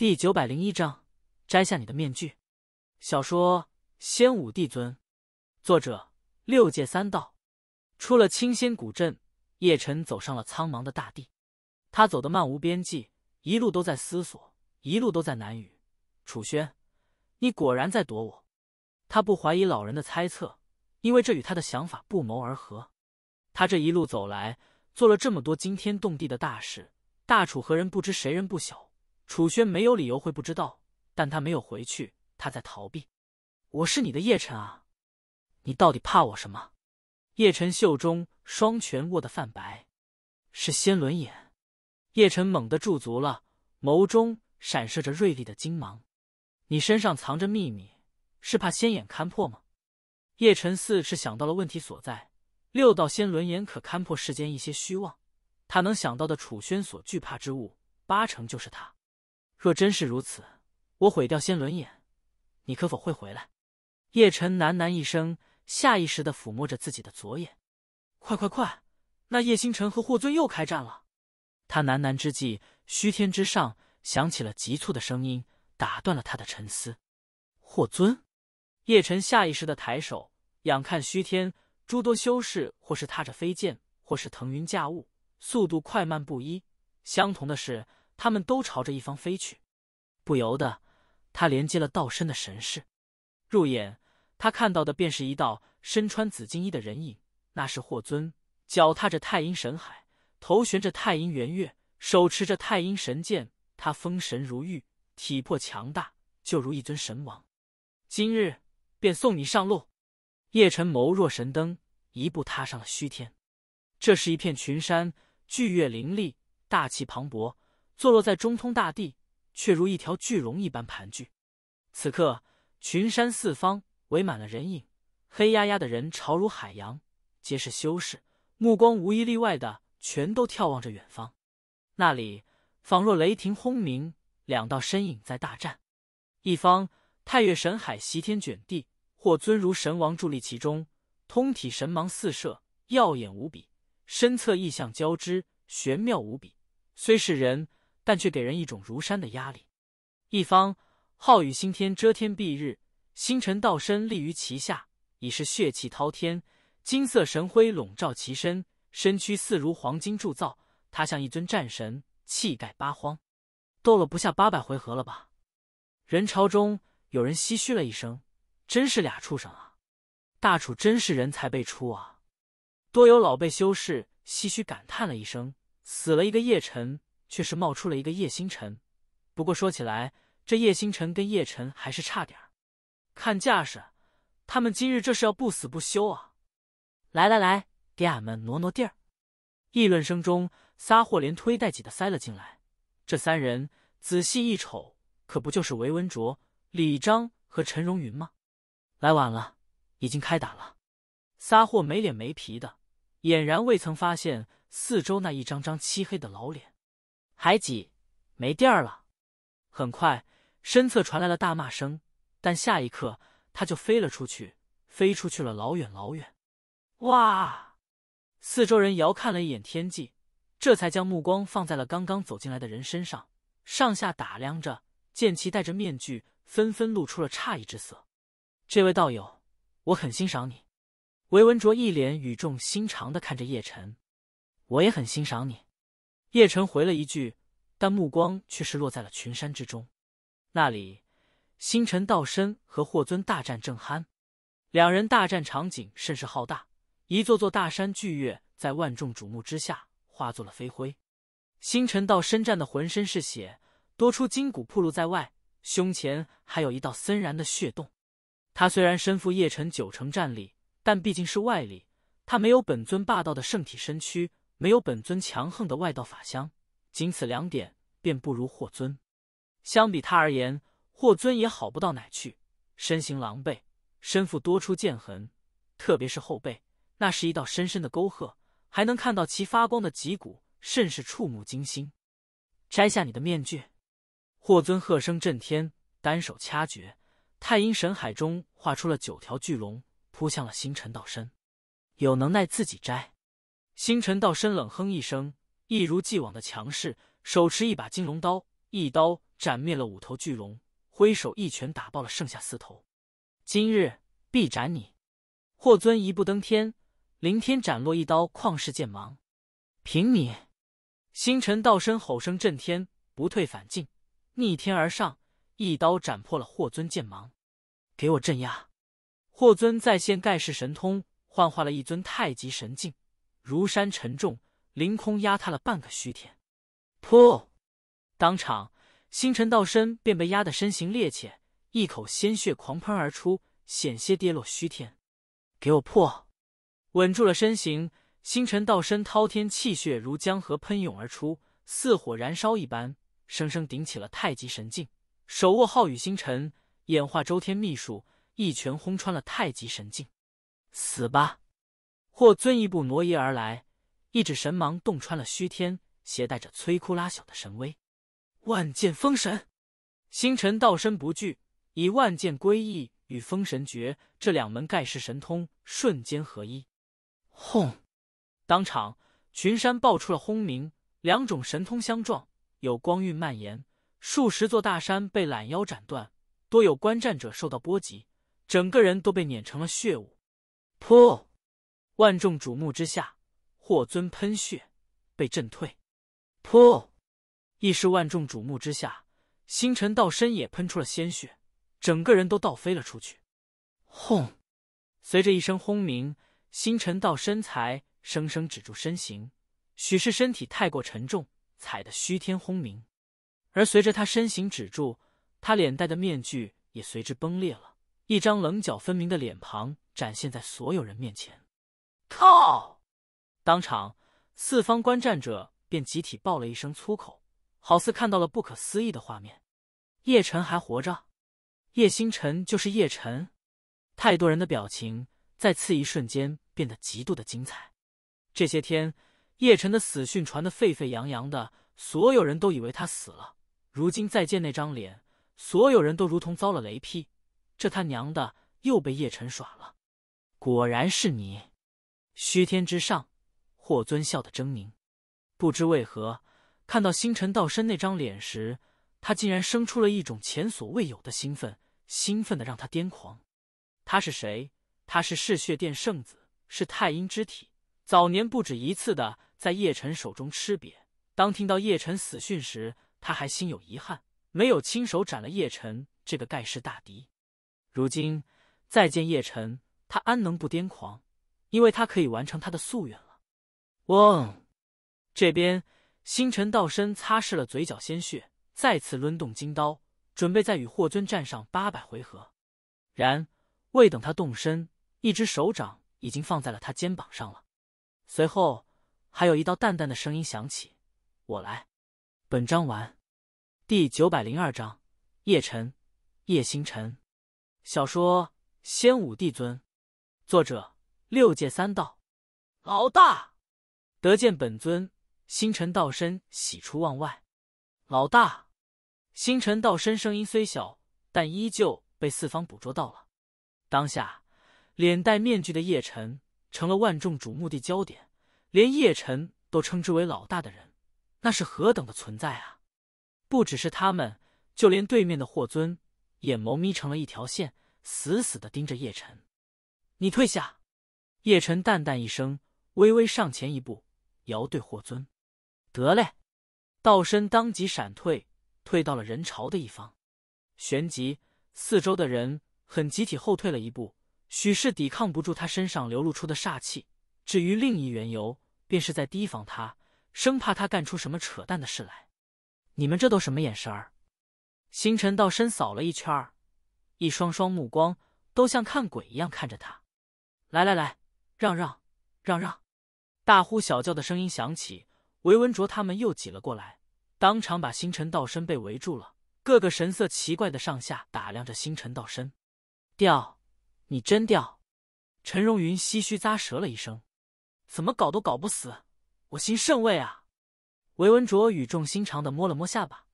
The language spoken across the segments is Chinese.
第九百零一章，摘下你的面具。小说《仙武帝尊》，作者六界三道。出了清仙古镇，叶晨走上了苍茫的大地。他走得漫无边际，一路都在思索，一路都在难语。楚轩，你果然在躲我。他不怀疑老人的猜测，因为这与他的想法不谋而合。他这一路走来，做了这么多惊天动地的大事，大楚何人不知，谁人不晓？楚轩没有理由会不知道，但他没有回去，他在逃避。我是你的叶辰啊，你到底怕我什么？叶辰袖中双拳握得泛白，是仙轮眼。叶晨猛地驻足了，眸中闪烁着锐利的金芒。你身上藏着秘密，是怕仙眼看破吗？叶辰似是想到了问题所在，六道仙轮眼可看破世间一些虚妄，他能想到的楚轩所惧怕之物，八成就是他。若真是如此，我毁掉仙轮眼，你可否会回来？叶辰喃喃一声，下意识的抚摸着自己的左眼。快快快！那叶星辰和霍尊又开战了。他喃喃之际，虚天之上响起了急促的声音，打断了他的沉思。霍尊。叶晨下意识的抬手，仰看虚天，诸多修士或是踏着飞剑，或是腾云驾雾，速度快慢不一。相同的是。他们都朝着一方飞去，不由得他连接了道身的神识，入眼他看到的便是一道身穿紫金衣的人影，那是霍尊，脚踏着太阴神海，头悬着太阴圆月，手持着太阴神剑，他风神如玉，体魄强大，就如一尊神王。今日便送你上路。叶辰眸若神灯，一步踏上了虚天。这是一片群山巨岳，林立，大气磅礴。坐落在中通大地，却如一条巨龙一般盘踞。此刻，群山四方围满了人影，黑压压的人潮如海洋，皆是修士，目光无一例外的全都眺望着远方。那里，仿若雷霆轰鸣，两道身影在大战。一方太岳神海，席天卷地，或尊如神王伫立其中，通体神芒四射，耀眼无比，身侧异象交织，玄妙无比。虽是人。但却给人一种如山的压力。一方浩宇星天遮天蔽日，星辰道身立于其下，已是血气滔天，金色神辉笼罩其身，身躯似如黄金铸造。他像一尊战神，气概八荒。斗了不下八百回合了吧？人潮中有人唏嘘了一声：“真是俩畜生啊！”大楚真是人才辈出啊！多有老辈修士唏嘘感叹了一声：“死了一个叶辰，却是冒出了一个叶星辰，不过说起来，这叶星辰跟叶辰还是差点儿。看架势，他们今日这是要不死不休啊！来来来，给俺们挪挪地儿。议论声中，仨货连推带挤的塞了进来。这三人仔细一瞅，可不就是韦文卓、李章和陈荣云吗？来晚了，已经开打了。仨货没脸没皮的，俨然未曾发现四周那一张张漆黑的老脸。还挤，没地儿了。很快，身侧传来了大骂声，但下一刻他就飞了出去，飞出去了老远老远。哇！四周人遥看了一眼天际，这才将目光放在了刚刚走进来的人身上，上下打量着，见其戴着面具，纷纷露出了诧异之色。这位道友，我很欣赏你。韦文卓一脸语重心长的看着叶辰，我也很欣赏你。叶辰回了一句，但目光却是落在了群山之中。那里，星辰道身和霍尊大战正酣，两人大战场景甚是浩大，一座座大山巨岳在万众瞩目之下化作了飞灰。星辰道深战的浑身是血，多出筋骨暴露在外，胸前还有一道森然的血洞。他虽然身负叶辰九成战力，但毕竟是外力，他没有本尊霸道的圣体身躯。没有本尊强横的外道法相，仅此两点便不如霍尊。相比他而言，霍尊也好不到哪去，身形狼狈，身负多处剑痕，特别是后背，那是一道深深的沟壑，还能看到其发光的脊骨，甚是触目惊心。摘下你的面具！霍尊喝声震天，单手掐诀，太阴神海中画出了九条巨龙，扑向了星辰道身。有能耐自己摘。星辰道身冷哼一声，一如既往的强势，手持一把金龙刀，一刀斩灭了五头巨龙，挥手一拳打爆了剩下四头。今日必斩你！霍尊一步登天，凌天斩落一刀，旷世剑芒。凭你！星辰道身吼声震天，不退反进，逆天而上，一刀斩破了霍尊剑芒。给我镇压！霍尊再现盖世神通，幻化了一尊太极神镜。如山沉重，凌空压塌了半个虚天。破！当场，星辰道身便被压得身形趔趄，一口鲜血狂喷而出，险些跌落虚天。给我破！稳住了身形，星辰道身滔天气血如江河喷涌而出，似火燃烧一般，生生顶起了太极神境。手握浩宇星辰，演化周天秘术，一拳轰穿了太极神境。死吧！或尊一步挪移而来，一指神芒洞穿了虚天，携带着摧枯拉朽的神威。万剑封神，星辰道身不惧，以万剑归一与封神诀这两门盖世神通瞬间合一。轰！当场群山爆出了轰鸣，两种神通相撞，有光晕蔓延，数十座大山被拦腰斩断，多有观战者受到波及，整个人都被碾成了血雾。噗！万众瞩目之下，霍尊喷血，被震退。噗！亦是万众瞩目之下，星辰道身也喷出了鲜血，整个人都倒飞了出去。轰！随着一声轰鸣，星辰道身才生生止住身形。许是身体太过沉重，踩得虚天轰鸣。而随着他身形止住，他脸戴的面具也随之崩裂了，一张棱角分明的脸庞展现在所有人面前。靠！当场，四方观战者便集体爆了一声粗口，好似看到了不可思议的画面。叶晨还活着？叶星辰就是叶晨？太多人的表情在次一瞬间变得极度的精彩。这些天，叶晨的死讯传得沸沸扬扬的，所有人都以为他死了。如今再见那张脸，所有人都如同遭了雷劈。这他娘的又被叶晨耍了！果然是你！虚天之上，霍尊笑得狰狞。不知为何，看到星辰道身那张脸时，他竟然生出了一种前所未有的兴奋，兴奋的让他癫狂。他是谁？他是嗜血殿圣子，是太阴之体。早年不止一次的在叶辰手中吃瘪。当听到叶辰死讯时，他还心有遗憾，没有亲手斩了叶辰这个盖世大敌。如今再见叶辰，他安能不癫狂？因为他可以完成他的夙愿了。嗡，这边星辰道身擦拭了嘴角鲜血，再次抡动金刀，准备再与霍尊战上八百回合。然，未等他动身，一只手掌已经放在了他肩膀上了。随后，还有一道淡淡的声音响起：“我来。”本章完。第九百零二章：叶辰，叶星辰。小说《仙武帝尊》，作者。六界三道，老大得见本尊，星辰道身喜出望外。老大，星辰道身声音虽小，但依旧被四方捕捉到了。当下，脸戴面具的叶辰成了万众瞩目的焦点。连叶辰都称之为老大的人，那是何等的存在啊！不只是他们，就连对面的霍尊，眼眸眯成了一条线，死死的盯着叶辰。你退下。叶辰淡淡一声，微微上前一步，遥对霍尊：“得嘞！”道身当即闪退，退到了人潮的一方。旋即，四周的人很集体后退了一步，许是抵抗不住他身上流露出的煞气。至于另一缘由，便是在提防他，生怕他干出什么扯淡的事来。你们这都什么眼神儿？星辰道身扫了一圈，一双双目光都像看鬼一样看着他。来来来！让让让让！大呼小叫的声音响起，韦文卓他们又挤了过来，当场把星辰道身被围住了。个个神色奇怪的上下打量着星辰道身。吊，你真吊！陈荣云唏嘘咂舌了一声，怎么搞都搞不死，我心甚慰啊！韦文卓语重心长的摸了摸下巴。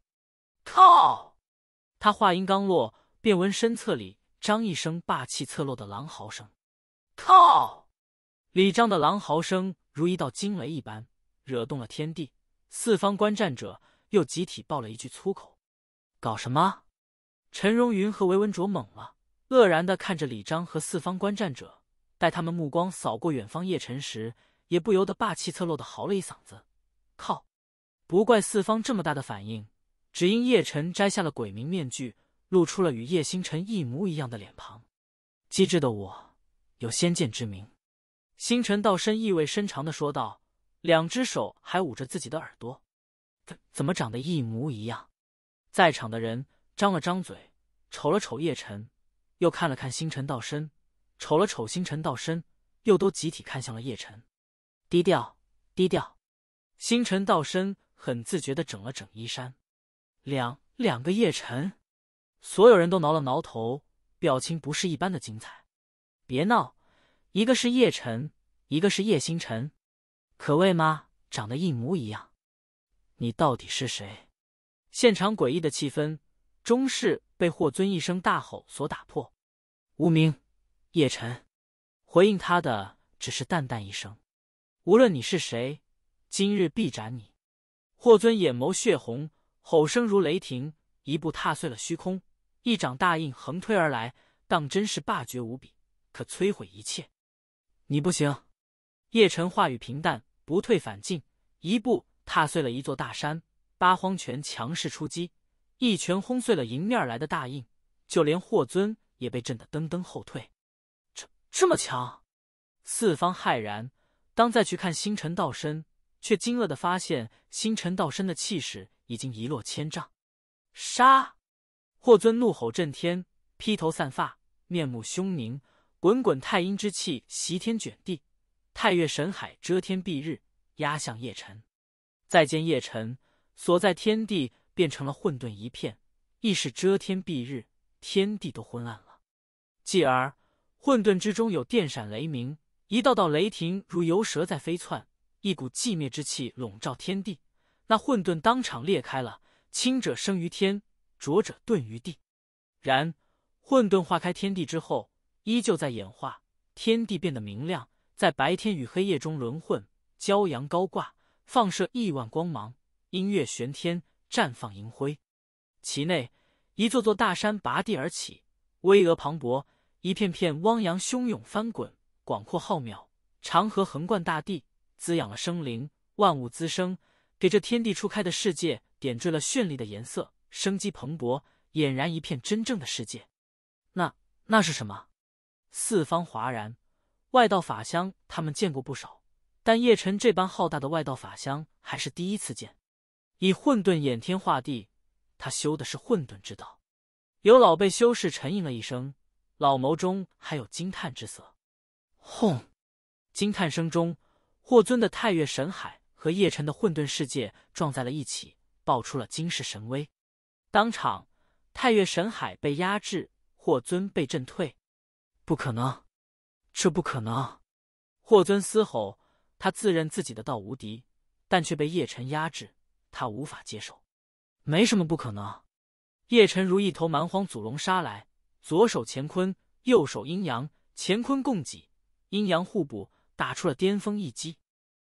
靠！他话音刚落，便闻身侧里张一声霸气侧漏的狼嚎声。靠！李章的狼嚎声如一道惊雷一般，惹动了天地。四方观战者又集体爆了一句粗口：“搞什么？”陈荣云和韦文卓懵了，愕然的看着李章和四方观战者。待他们目光扫过远方叶辰时，也不由得霸气侧漏的嚎了一嗓子：“靠！”不怪四方这么大的反应，只因叶辰摘下了鬼名面具，露出了与叶星辰一模一样的脸庞。机智的我，有先见之明。星辰道深意味深长的说道，两只手还捂着自己的耳朵，怎怎么长得一模一样？在场的人张了张嘴，瞅了瞅叶辰，又看了看星辰道深，瞅了瞅星辰道深，又都集体看向了叶辰。低调，低调。星辰道深很自觉的整了整衣衫。两两个叶辰，所有人都挠了挠头，表情不是一般的精彩。别闹。一个是叶辰，一个是叶星辰，可谓吗？长得一模一样。你到底是谁？现场诡异的气氛终是被霍尊一声大吼所打破。无名，叶辰，回应他的只是淡淡一声：“无论你是谁，今日必斩你。”霍尊眼眸血红，吼声如雷霆，一步踏碎了虚空，一掌大印横推而来，当真是霸绝无比，可摧毁一切。你不行，叶辰话语平淡，不退反进，一步踏碎了一座大山。八荒拳强势出击，一拳轰碎了迎面而来的大印，就连霍尊也被震得噔噔后退。这这么强？四方骇然。当再去看星辰道身，却惊愕的发现星辰道身的气势已经一落千丈。杀！霍尊怒吼震天，披头散发，面目凶狞。滚滚太阴之气袭天卷地，太月神海遮天蔽日，压向叶辰。再见叶辰所在天地变成了混沌一片，亦是遮天蔽日，天地都昏暗了。继而，混沌之中有电闪雷鸣，一道道雷霆如游蛇在飞窜，一股寂灭之气笼罩天地。那混沌当场裂开了，清者生于天，浊者遁于地。然，混沌化开天地之后。依旧在演化，天地变得明亮，在白天与黑夜中轮换，骄阳高挂，放射亿万光芒，音乐玄天，绽放银辉。其内一座座大山拔地而起，巍峨磅礴；一片片汪洋汹涌翻滚，广阔浩渺。长河横贯大地，滋养了生灵，万物滋生，给这天地初开的世界点缀了绚丽的颜色，生机蓬勃，俨然一片真正的世界。那那是什么？四方哗然，外道法相他们见过不少，但叶辰这般浩大的外道法相还是第一次见。以混沌衍天化地，他修的是混沌之道。有老辈修士沉吟了一声，老眸中还有惊叹之色。轰！惊叹声中，霍尊的太岳神海和叶辰的混沌世界撞在了一起，爆出了惊世神威。当场，太岳神海被压制，霍尊被震退。不可能，这不可能！霍尊嘶吼，他自认自己的道无敌，但却被叶辰压制，他无法接受。没什么不可能，叶辰如一头蛮荒祖龙杀来，左手乾坤，右手阴阳，乾坤共济，阴阳互补，打出了巅峰一击。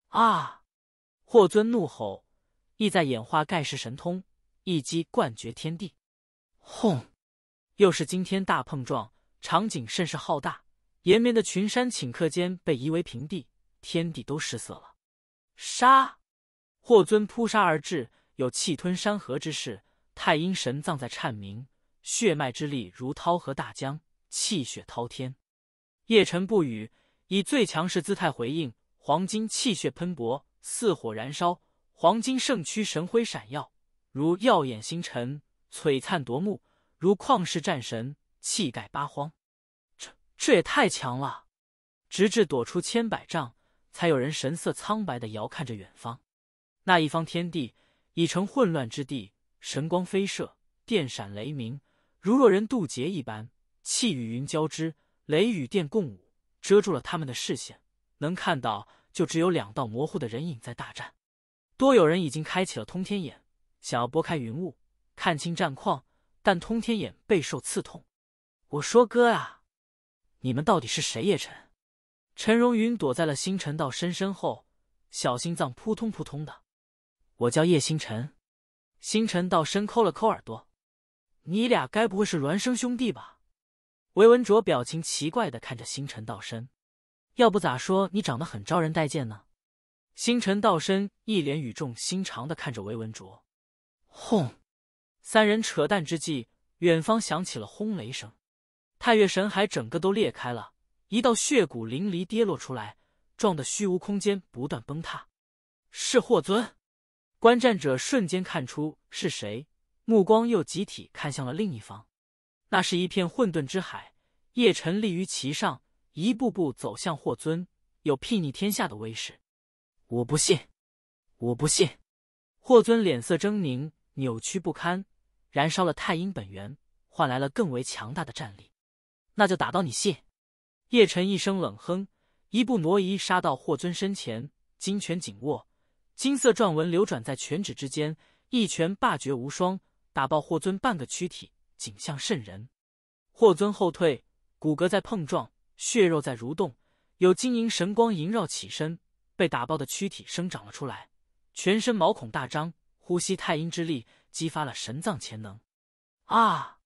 啊！霍尊怒吼，意在演化盖世神通，一击冠绝天地。轰！又是惊天大碰撞。场景甚是浩大，延绵的群山顷刻间被夷为平地，天地都失色了。杀！霍尊扑杀而至，有气吞山河之势。太阴神藏在颤鸣，血脉之力如滔河大江，气血滔天。叶辰不语，以最强势姿态回应。黄金气血喷薄，似火燃烧；黄金圣躯神辉闪耀，如耀眼星辰，璀璨夺目，如旷世战神。气概八荒，这这也太强了！直至躲出千百丈，才有人神色苍白的遥看着远方，那一方天地已成混乱之地，神光飞射，电闪雷鸣，如若人渡劫一般，气与云交织，雷与电共舞，遮住了他们的视线，能看到就只有两道模糊的人影在大战。多有人已经开启了通天眼，想要拨开云雾看清战况，但通天眼备受刺痛。我说哥啊，你们到底是谁？叶辰，陈荣云躲在了星辰道深身后，小心脏扑通扑通的。我叫叶星辰，星辰道深抠了抠耳朵，你俩该不会是孪生兄弟吧？韦文卓表情奇怪的看着星辰道深，要不咋说你长得很招人待见呢？星辰道深一脸语重心长的看着韦文卓，轰！三人扯淡之际，远方响起了轰雷声。太岳神海整个都裂开了，一道血骨淋漓跌落出来，撞得虚无空间不断崩塌。是霍尊，观战者瞬间看出是谁，目光又集体看向了另一方。那是一片混沌之海，叶辰立于其上，一步步走向霍尊，有睥睨天下的威势。我不信，我不信！霍尊脸色狰狞，扭曲不堪，燃烧了太阴本源，换来了更为强大的战力。那就打到你信！叶辰一声冷哼，一步挪移，杀到霍尊身前，金拳紧握，金色篆纹流转在拳指之间，一拳霸绝无双，打爆霍尊半个躯体，景象渗人。霍尊后退，骨骼在碰撞，血肉在蠕动，有晶莹神光萦绕，起身被打爆的躯体生长了出来，全身毛孔大张，呼吸太阴之力，激发了神藏潜能。啊！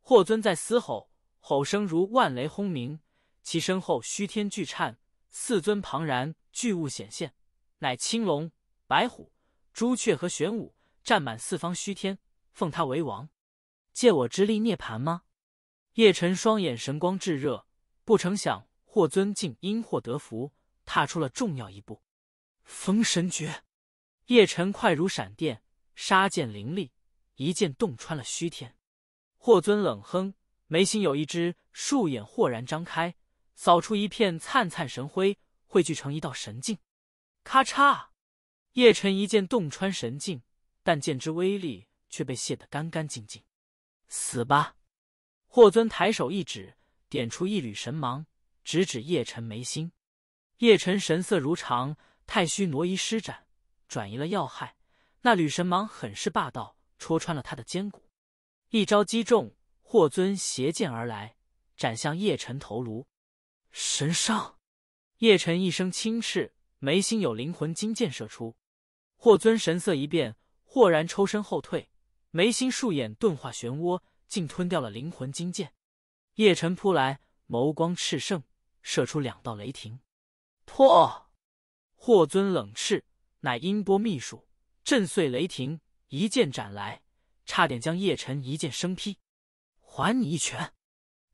霍尊在嘶吼。吼声如万雷轰鸣，其身后虚天巨颤，四尊庞然巨物显现，乃青龙、白虎、朱雀和玄武，占满四方虚天，奉他为王。借我之力涅槃吗？叶辰双眼神光炙热，不成想霍尊竟因祸得福，踏出了重要一步。封神诀，叶辰快如闪电，杀剑凌厉，一剑洞穿了虚天。霍尊冷哼。眉心有一只竖眼豁然张开，扫出一片灿灿神辉，汇聚成一道神镜。咔嚓，叶辰一剑洞穿神镜，但剑之威力却被卸得干干净净。死吧！霍尊抬手一指，点出一缕神芒，直指叶辰眉心。叶辰神色如常，太虚挪移施展，转移了要害。那缕神芒很是霸道，戳穿了他的肩骨，一招击中。霍尊携剑而来，斩向叶辰头颅。神伤！叶辰一声轻斥，眉心有灵魂金箭射出。霍尊神色一变，豁然抽身后退，眉心数眼钝化漩涡，竟吞掉了灵魂金箭。叶辰扑来，眸光炽盛，射出两道雷霆。破！霍尊冷斥，乃音波秘术，震碎雷霆，一剑斩来，差点将叶辰一剑生劈。还你一拳！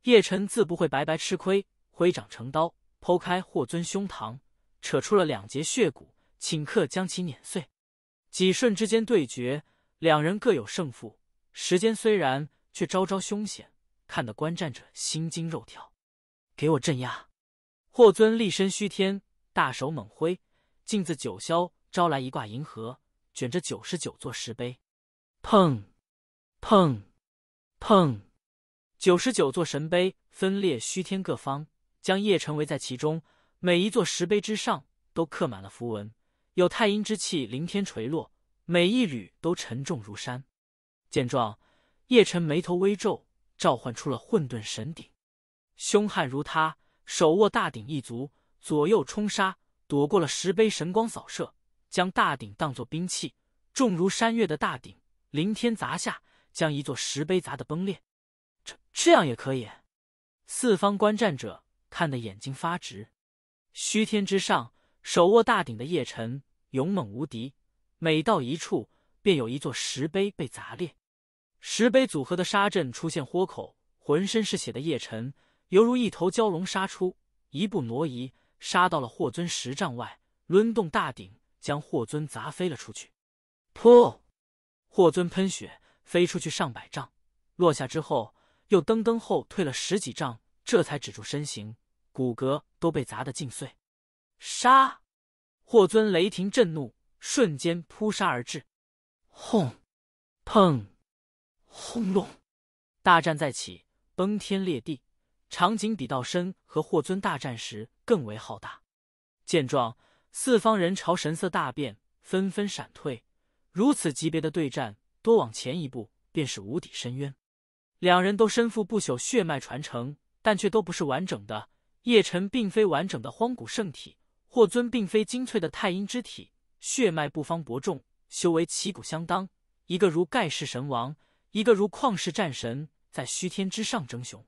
叶辰自不会白白吃亏，挥掌成刀，剖开霍尊胸膛，扯出了两截血骨，顷刻将其碾碎。几瞬之间对决，两人各有胜负。时间虽然却招招凶险，看得观战者心惊肉跳。给我镇压！霍尊立身虚天，大手猛挥，径自九霄招来一挂银河，卷着九十九座石碑。砰！砰！砰！九十九座神碑分列虚天各方，将叶辰围在其中。每一座石碑之上都刻满了符文，有太阴之气凌天垂落，每一缕都沉重如山。见状，叶辰眉头微皱，召唤出了混沌神鼎。凶悍如他，手握大鼎一足，左右冲杀，躲过了石碑神光扫射，将大鼎当作兵器，重如山岳的大鼎凌天砸下，将一座石碑砸得崩裂。这样也可以。四方观战者看得眼睛发直。虚天之上，手握大鼎的叶辰勇猛无敌，每到一处，便有一座石碑被砸裂。石碑组合的沙阵出现豁口，浑身是血的叶辰犹如一头蛟龙杀出，一步挪移，杀到了霍尊十丈外，抡动大鼎将霍尊砸飞了出去。噗！霍尊喷血飞出去上百丈，落下之后。又噔噔后退了十几丈，这才止住身形，骨骼都被砸得尽碎。杀！霍尊雷霆震怒，瞬间扑杀而至。轰！砰！轰隆！大战再起，崩天裂地，场景比道深和霍尊大战时更为浩大。见状，四方人潮神色大变，纷纷闪退。如此级别的对战，多往前一步便是无底深渊。两人都身负不朽血脉传承，但却都不是完整的。叶辰并非完整的荒古圣体，霍尊并非精粹的太阴之体，血脉不方伯仲，修为旗鼓相当。一个如盖世神王，一个如旷世战神，在虚天之上争雄。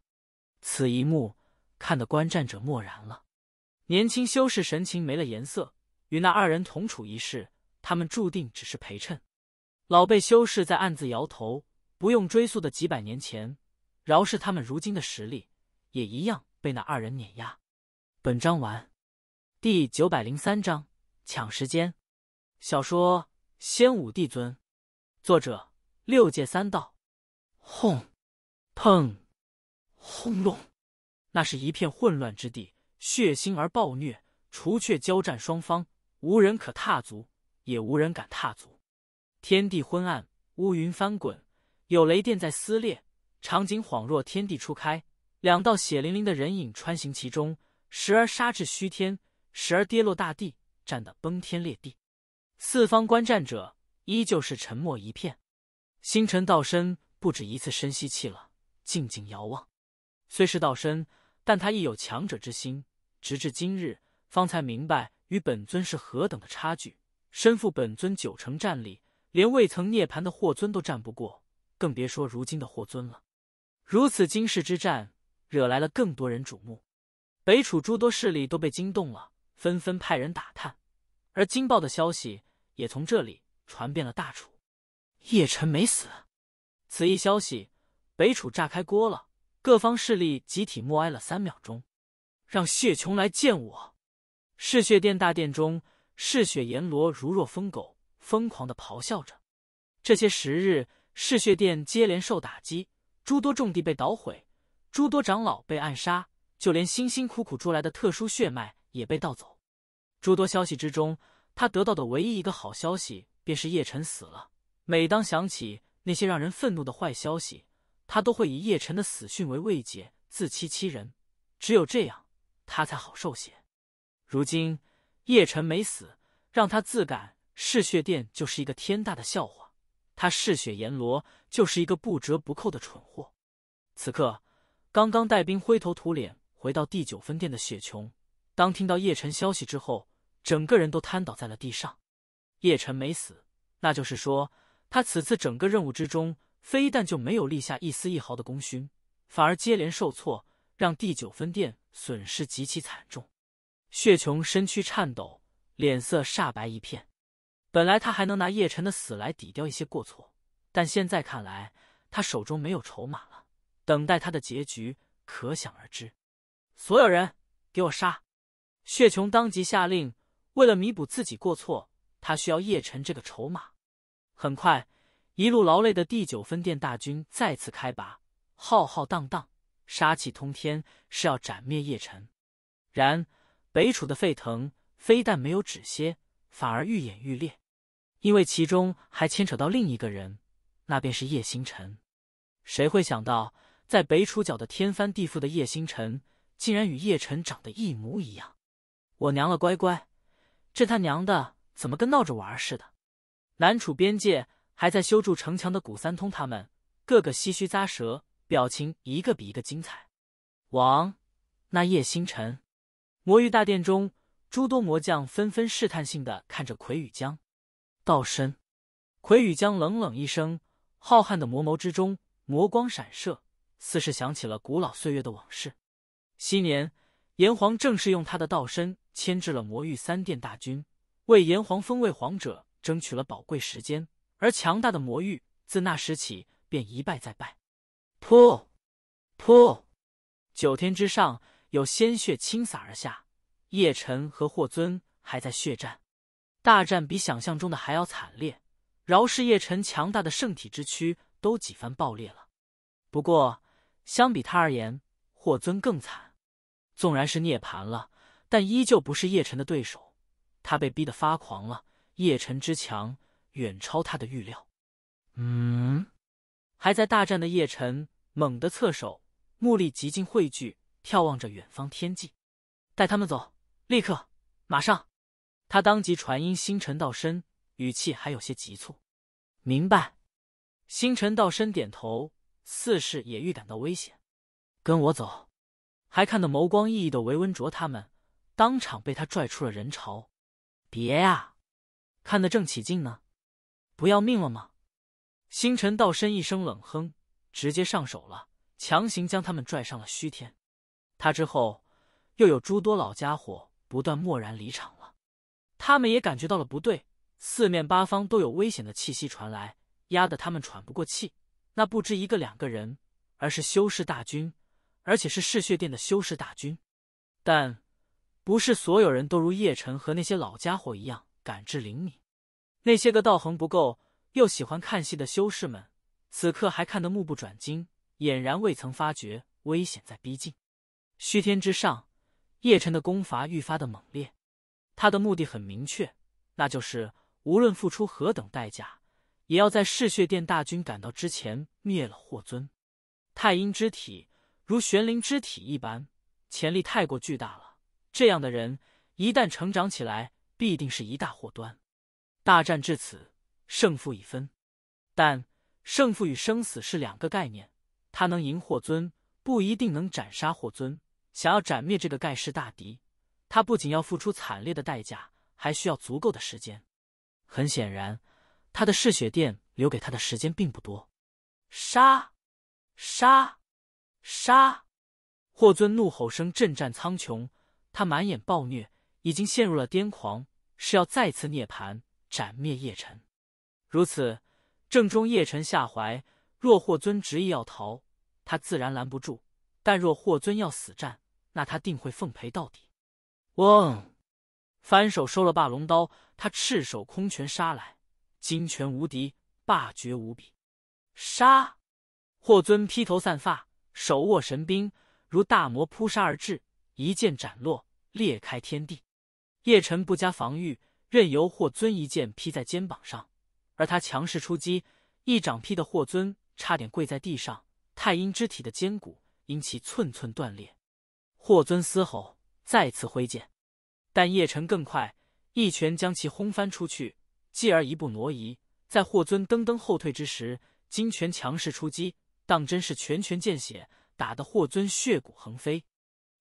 此一幕看得观战者默然了。年轻修士神情没了颜色，与那二人同处一室，他们注定只是陪衬。老辈修士在暗自摇头。不用追溯的几百年前，饶是他们如今的实力，也一样被那二人碾压。本章完。第九百零三章：抢时间。小说《仙武帝尊》，作者：六界三道。轰！砰！轰隆！那是一片混乱之地，血腥而暴虐。除却交战双方，无人可踏足，也无人敢踏足。天地昏暗，乌云翻滚。有雷电在撕裂，场景恍若天地初开。两道血淋淋的人影穿行其中，时而杀至虚天，时而跌落大地，战得崩天裂地。四方观战者依旧是沉默一片。星辰道身不止一次深吸气了，静静遥望。虽是道身，但他亦有强者之心。直至今日，方才明白与本尊是何等的差距。身负本尊九成战力，连未曾涅槃的霍尊都战不过。更别说如今的霍尊了。如此惊世之战，惹来了更多人瞩目。北楚诸多势力都被惊动了，纷纷派人打探。而惊爆的消息也从这里传遍了大楚。叶辰没死！此一消息，北楚炸开锅了。各方势力集体默哀了三秒钟。让血琼来见我。嗜血殿大殿中，嗜血阎罗如若疯狗，疯狂的咆哮着。这些时日。嗜血殿接连受打击，诸多重地被捣毁，诸多长老被暗杀，就连辛辛苦苦捉来的特殊血脉也被盗走。诸多消息之中，他得到的唯一一个好消息便是叶辰死了。每当想起那些让人愤怒的坏消息，他都会以叶辰的死讯为慰藉，自欺欺人。只有这样，他才好受些。如今叶辰没死，让他自感嗜血殿就是一个天大的笑话。他嗜血阎罗就是一个不折不扣的蠢货。此刻，刚刚带兵灰头土脸回到第九分店的雪琼，当听到叶辰消息之后，整个人都瘫倒在了地上。叶辰没死，那就是说，他此次整个任务之中，非但就没有立下一丝一毫的功勋，反而接连受挫，让第九分店损失极其惨重。血琼身躯颤抖，脸色煞白一片。本来他还能拿叶辰的死来抵掉一些过错，但现在看来他手中没有筹码了，等待他的结局可想而知。所有人，给我杀！血琼当即下令。为了弥补自己过错，他需要叶辰这个筹码。很快，一路劳累的第九分店大军再次开拔，浩浩荡荡，杀气通天，是要斩灭叶辰。然，北楚的沸腾非但没有止歇，反而愈演愈烈。因为其中还牵扯到另一个人，那便是叶星辰。谁会想到，在北楚搅得天翻地覆的叶星辰，竟然与叶辰长得一模一样？我娘了，乖乖，这他娘的怎么跟闹着玩似的？南楚边界还在修筑城墙的古三通，他们个个唏嘘咂舌，表情一个比一个精彩。王，那叶星辰？魔域大殿中，诸多魔将纷纷试探性的看着魁宇江。道身，魁羽将冷冷一声，浩瀚的魔眸之中，魔光闪烁，似是想起了古老岁月的往事。昔年，炎黄正是用他的道身牵制了魔域三殿大军，为炎黄封位皇者争取了宝贵时间。而强大的魔域，自那时起便一败再败。噗，噗，九天之上有鲜血倾洒而下，叶辰和霍尊还在血战。大战比想象中的还要惨烈，饶是叶辰强大的圣体之躯，都几番爆裂了。不过，相比他而言，霍尊更惨。纵然是涅槃了，但依旧不是叶辰的对手。他被逼得发狂了。叶辰之强，远超他的预料。嗯，还在大战的叶辰猛地侧首，目力极尽汇聚，眺望着远方天际。带他们走，立刻，马上。他当即传音：“星辰道深，语气还有些急促。”“明白。”星辰道深点头，似是也预感到危险，“跟我走。”还看得眸光熠熠的韦文卓他们，当场被他拽出了人潮。“别呀！”看得正起劲呢，“不要命了吗？”星辰道深一声冷哼，直接上手了，强行将他们拽上了虚天。他之后又有诸多老家伙不断默然离场了。他们也感觉到了不对，四面八方都有危险的气息传来，压得他们喘不过气。那不止一个两个人，而是修士大军，而且是嗜血殿的修士大军。但不是所有人都如叶辰和那些老家伙一样感知灵敏，那些个道行不够又喜欢看戏的修士们，此刻还看得目不转睛，俨然未曾发觉危险在逼近。虚天之上，叶辰的功法愈发的猛烈。他的目的很明确，那就是无论付出何等代价，也要在嗜血殿大军赶到之前灭了霍尊。太阴之体如玄灵之体一般，潜力太过巨大了。这样的人一旦成长起来，必定是一大祸端。大战至此，胜负已分，但胜负与生死是两个概念。他能赢霍尊，不一定能斩杀霍尊。想要斩灭这个盖世大敌。他不仅要付出惨烈的代价，还需要足够的时间。很显然，他的嗜血殿留给他的时间并不多。杀！杀！杀！霍尊怒吼声震战苍穹，他满眼暴虐，已经陷入了癫狂，是要再次涅槃，斩灭叶辰。如此，正中叶辰下怀。若霍尊执意要逃，他自然拦不住；但若霍尊要死战，那他定会奉陪到底。嗡！翻手收了霸龙刀，他赤手空拳杀来，金拳无敌，霸绝无比。杀！霍尊披头散发，手握神兵，如大魔扑杀而至，一剑斩落，裂开天地。叶辰不加防御，任由霍尊一剑劈在肩膀上，而他强势出击，一掌劈的霍尊差点跪在地上。太阴之体的坚骨因其寸寸断裂。霍尊嘶吼。再次挥剑，但叶辰更快，一拳将其轰翻出去，继而一步挪移，在霍尊噔噔后退之时，金拳强势出击，当真是拳拳见血，打得霍尊血骨横飞。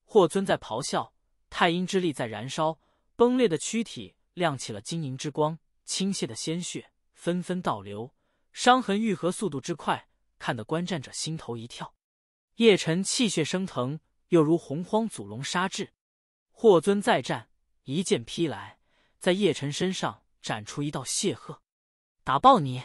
霍尊在咆哮，太阴之力在燃烧，崩裂的躯体亮起了晶莹之光，倾泻的鲜血纷纷倒流，伤痕愈合速度之快，看得观战者心头一跳。叶辰气血升腾，又如洪荒祖龙杀至。霍尊再战，一剑劈来，在叶辰身上斩出一道血痕，打爆你！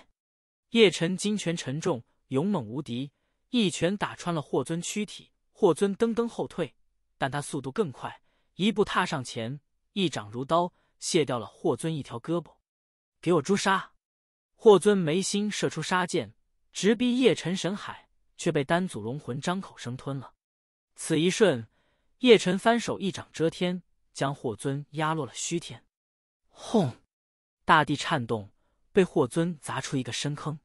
叶辰金拳沉重，勇猛无敌，一拳打穿了霍尊躯体。霍尊噔噔后退，但他速度更快，一步踏上前，一掌如刀，卸掉了霍尊一条胳膊。给我诛杀！霍尊眉心射出杀剑，直逼叶辰神海，却被丹祖龙魂张口生吞了。此一瞬。叶辰翻手一掌遮天，将霍尊压落了虚天。轰！大地颤动，被霍尊砸出一个深坑。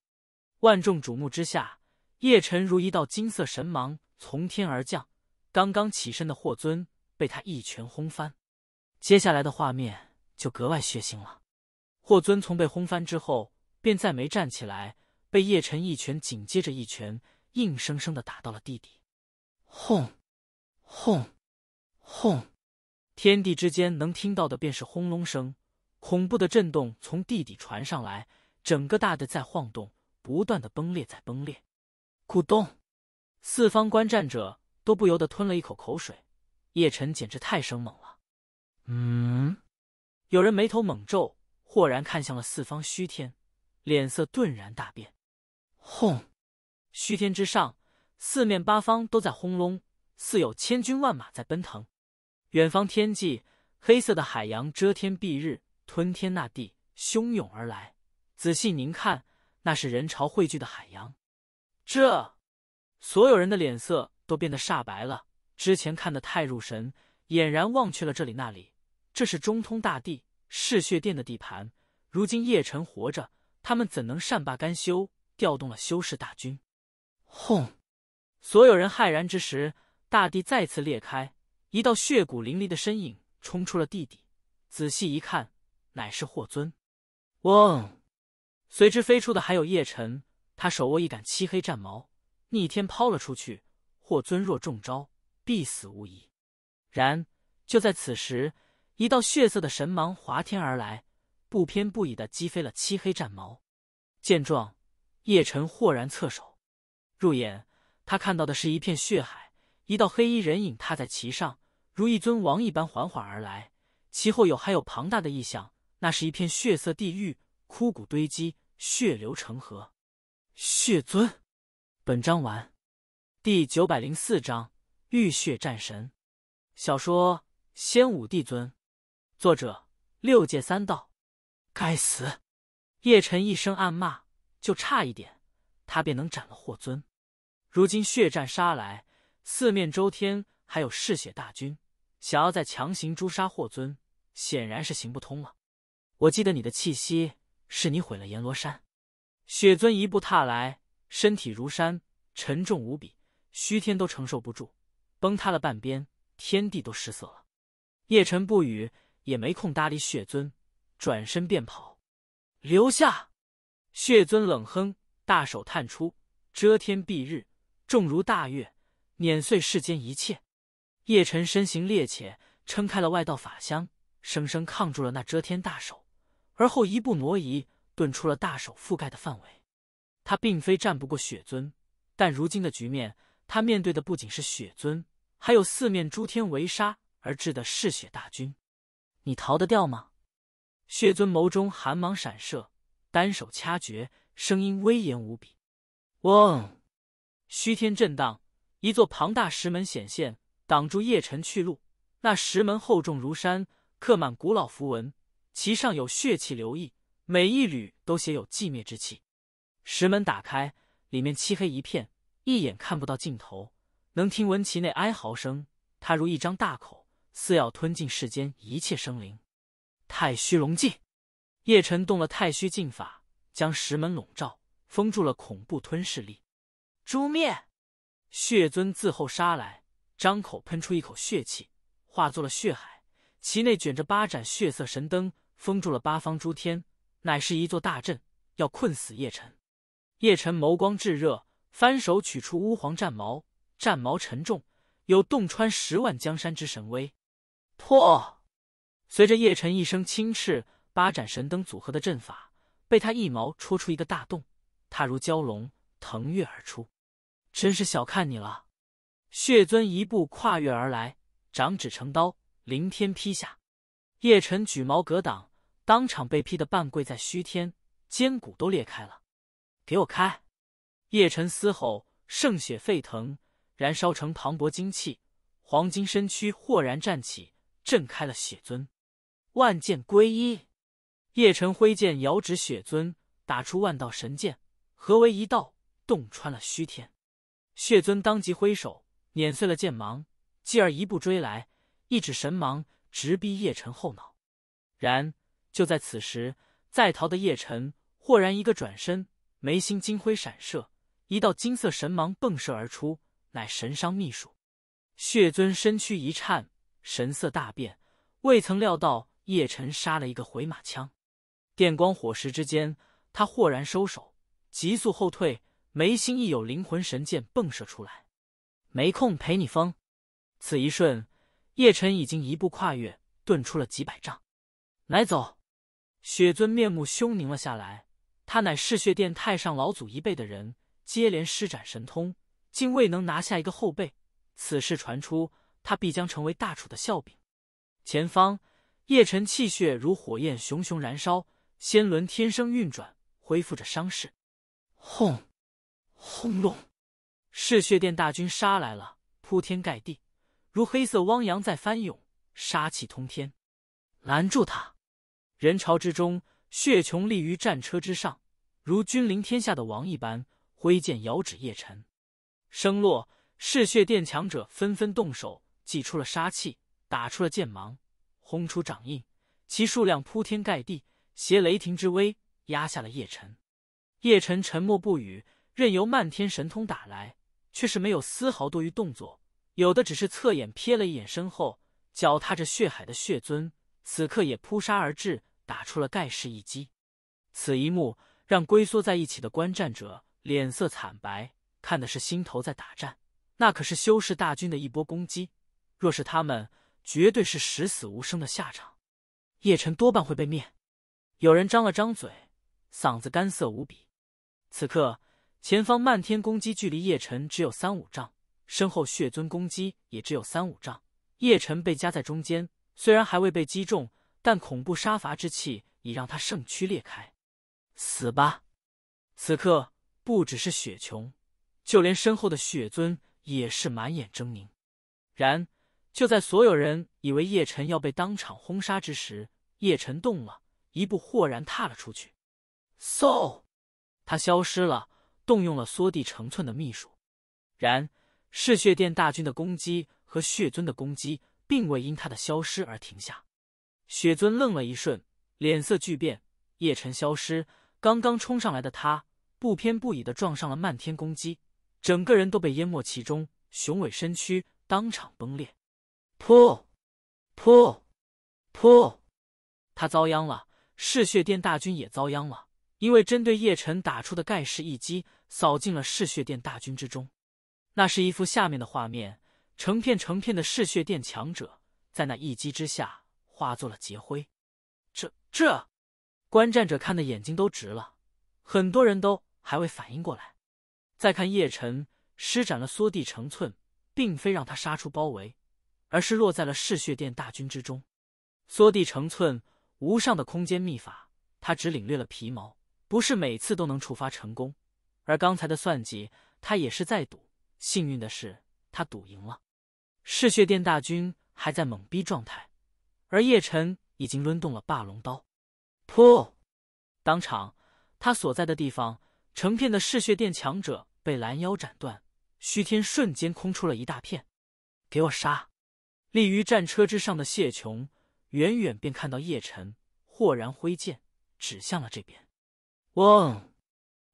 万众瞩目之下，叶辰如一道金色神芒从天而降。刚刚起身的霍尊被他一拳轰翻。接下来的画面就格外血腥了。霍尊从被轰翻之后便再没站起来，被叶辰一拳紧接着一拳，硬生生的打到了地底。轰！轰！轰！天地之间能听到的便是轰隆声，恐怖的震动从地底传上来，整个大地在晃动，不断的崩裂，在崩裂。咕咚！四方观战者都不由得吞了一口口水，叶辰简直太生猛了。嗯，有人眉头猛皱，豁然看向了四方虚天，脸色顿然大变。轰！虚天之上，四面八方都在轰隆，似有千军万马在奔腾。远方天际，黑色的海洋遮天蔽日，吞天纳地，汹涌而来。仔细凝看，那是人潮汇聚的海洋。这，所有人的脸色都变得煞白了。之前看得太入神，俨然忘却了这里那里。这是中通大地嗜血殿的地盘，如今叶辰活着，他们怎能善罢甘休？调动了修士大军，轰！所有人骇然之时，大地再次裂开。一道血骨淋漓的身影冲出了地底，仔细一看，乃是霍尊。嗡，随之飞出的还有叶辰，他手握一杆漆黑战矛，逆天抛了出去。霍尊若中招，必死无疑。然就在此时，一道血色的神芒划天而来，不偏不倚的击飞了漆黑战矛。见状，叶辰豁然侧手，入眼，他看到的是一片血海，一道黑衣人影踏在其上。如一尊王一般缓缓而来，其后有还有庞大的异象，那是一片血色地狱，枯骨堆积，血流成河。血尊，本章完，第九百零四章：浴血战神。小说《仙武帝尊》，作者：六界三道。该死！叶辰一声暗骂，就差一点，他便能斩了霍尊。如今血战杀来，四面周天还有嗜血大军。想要再强行诛杀霍尊，显然是行不通了。我记得你的气息，是你毁了阎罗山。血尊一步踏来，身体如山，沉重无比，虚天都承受不住，崩塌了半边，天地都失色了。叶辰不语，也没空搭理血尊，转身便跑。留下。血尊冷哼，大手探出，遮天蔽日，重如大月，碾碎世间一切。叶辰身形趔趄，撑开了外道法香，生生抗住了那遮天大手，而后一步挪移，遁出了大手覆盖的范围。他并非战不过血尊，但如今的局面，他面对的不仅是血尊，还有四面诸天围杀而至的嗜血大军。你逃得掉吗？血尊眸中寒芒闪射，单手掐诀，声音威严无比。嗡，虚天震荡，一座庞大石门显现。挡住叶辰去路，那石门厚重如山，刻满古老符文，其上有血气流溢，每一缕都写有寂灭之气。石门打开，里面漆黑一片，一眼看不到尽头，能听闻其内哀嚎声。它如一张大口，似要吞尽世间一切生灵。太虚龙界，叶辰动了太虚禁法，将石门笼罩，封住了恐怖吞噬力。诛灭，血尊自后杀来。张口喷出一口血气，化作了血海，其内卷着八盏血色神灯，封住了八方诸天，乃是一座大阵，要困死叶辰。叶辰眸光炙热，翻手取出乌黄战矛，战矛沉重，有洞穿十万江山之神威。破！随着叶辰一声轻斥，八盏神灯组合的阵法被他一矛戳出一个大洞，他如蛟龙腾跃而出。真是小看你了。血尊一步跨越而来，掌指成刀，凌天劈下。叶辰举矛格挡，当场被劈得半跪在虚天，肩骨都裂开了。给我开！叶辰嘶吼，圣血沸腾，燃烧成磅礴精气，黄金身躯豁然站起，震开了血尊。万剑归一，叶辰挥剑遥指血尊，打出万道神剑，合为一道，洞穿了虚天。血尊当即挥手。碾碎了剑芒，继而一步追来，一指神芒直逼叶辰后脑。然就在此时，在逃的叶辰豁然一个转身，眉心金辉闪射，一道金色神芒迸射而出，乃神伤秘术。血尊身躯一颤，神色大变，未曾料到叶辰杀了一个回马枪。电光火石之间，他豁然收手，急速后退，眉心亦有灵魂神剑迸射出来。没空陪你疯！此一瞬，叶辰已经一步跨越，遁出了几百丈。来走！雪尊面目凶凝了下来。他乃嗜血殿太上老祖一辈的人，接连施展神通，竟未能拿下一个后辈。此事传出，他必将成为大楚的笑柄。前方，叶辰气血如火焰熊熊燃烧，仙轮天生运转，恢复着伤势。轰！轰隆！嗜血殿大军杀来了，铺天盖地，如黑色汪洋在翻涌，杀气通天。拦住他！人潮之中，血琼立于战车之上，如君临天下的王一般，挥剑遥指叶辰。声落，嗜血殿强者纷纷动手，祭出了杀气，打出了剑芒，轰出掌印，其数量铺天盖地，携雷霆之威压下了叶辰。叶辰沉默不语，任由漫天神通打来。却是没有丝毫多余动作，有的只是侧眼瞥了一眼身后，脚踏着血海的血尊，此刻也扑杀而至，打出了盖世一击。此一幕让龟缩在一起的观战者脸色惨白，看的是心头在打颤。那可是修士大军的一波攻击，若是他们，绝对是十死无生的下场。叶辰多半会被灭。有人张了张嘴，嗓子干涩无比。此刻。前方漫天攻击距离叶辰只有三五丈，身后血尊攻击也只有三五丈，叶辰被夹在中间，虽然还未被击中，但恐怖杀伐之气已让他圣躯裂开。死吧！此刻不只是雪琼，就连身后的血尊也是满眼狰狞。然就在所有人以为叶辰要被当场轰杀之时，叶辰动了一步，豁然踏了出去。嗖！他消失了。动用了缩地成寸的秘术，然嗜血殿大军的攻击和血尊的攻击并未因他的消失而停下。血尊愣了一瞬，脸色巨变。叶辰消失，刚刚冲上来的他不偏不倚的撞上了漫天攻击，整个人都被淹没其中，雄伟身躯当场崩裂。噗！噗！噗！他遭殃了，嗜血殿大军也遭殃了。因为针对叶辰打出的盖世一击，扫进了嗜血殿大军之中。那是一幅下面的画面：成片成片的嗜血殿强者，在那一击之下化作了劫灰。这这，观战者看的眼睛都直了，很多人都还未反应过来。再看叶辰施展了缩地成寸，并非让他杀出包围，而是落在了嗜血殿大军之中。缩地成寸，无上的空间秘法，他只领略了皮毛。不是每次都能触发成功，而刚才的算计他也是在赌。幸运的是，他赌赢了。嗜血殿大军还在懵逼状态，而叶辰已经抡动了霸龙刀，噗！当场，他所在的地方，成片的嗜血殿强者被拦腰斩断，虚天瞬间空出了一大片。给我杀！立于战车之上的谢琼，远远便看到叶辰豁然挥剑，指向了这边。嗡！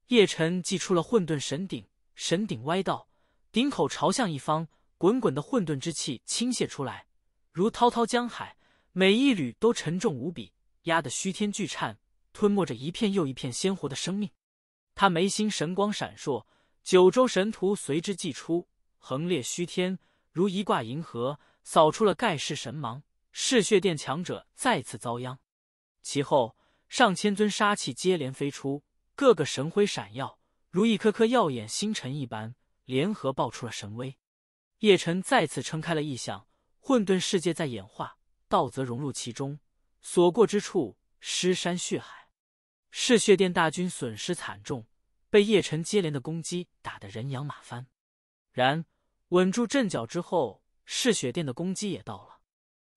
叶辰祭出了混沌神鼎，神鼎歪倒，鼎口朝向一方，滚滚的混沌之气倾泻出来，如滔滔江海，每一缕都沉重无比，压得虚天巨颤，吞没着一片又一片鲜活的生命。他眉心神光闪烁，九州神图随之祭出，横列虚天，如一挂银河，扫出了盖世神芒。嗜血殿强者再次遭殃。其后。上千尊杀气接连飞出，个个神辉闪耀，如一颗颗耀眼星辰一般，联合爆出了神威。叶辰再次撑开了异象，混沌世界在演化，道则融入其中，所过之处尸山血海。嗜血殿大军损失惨重，被叶辰接连的攻击打得人仰马翻。然稳住阵脚之后，嗜血殿的攻击也到了，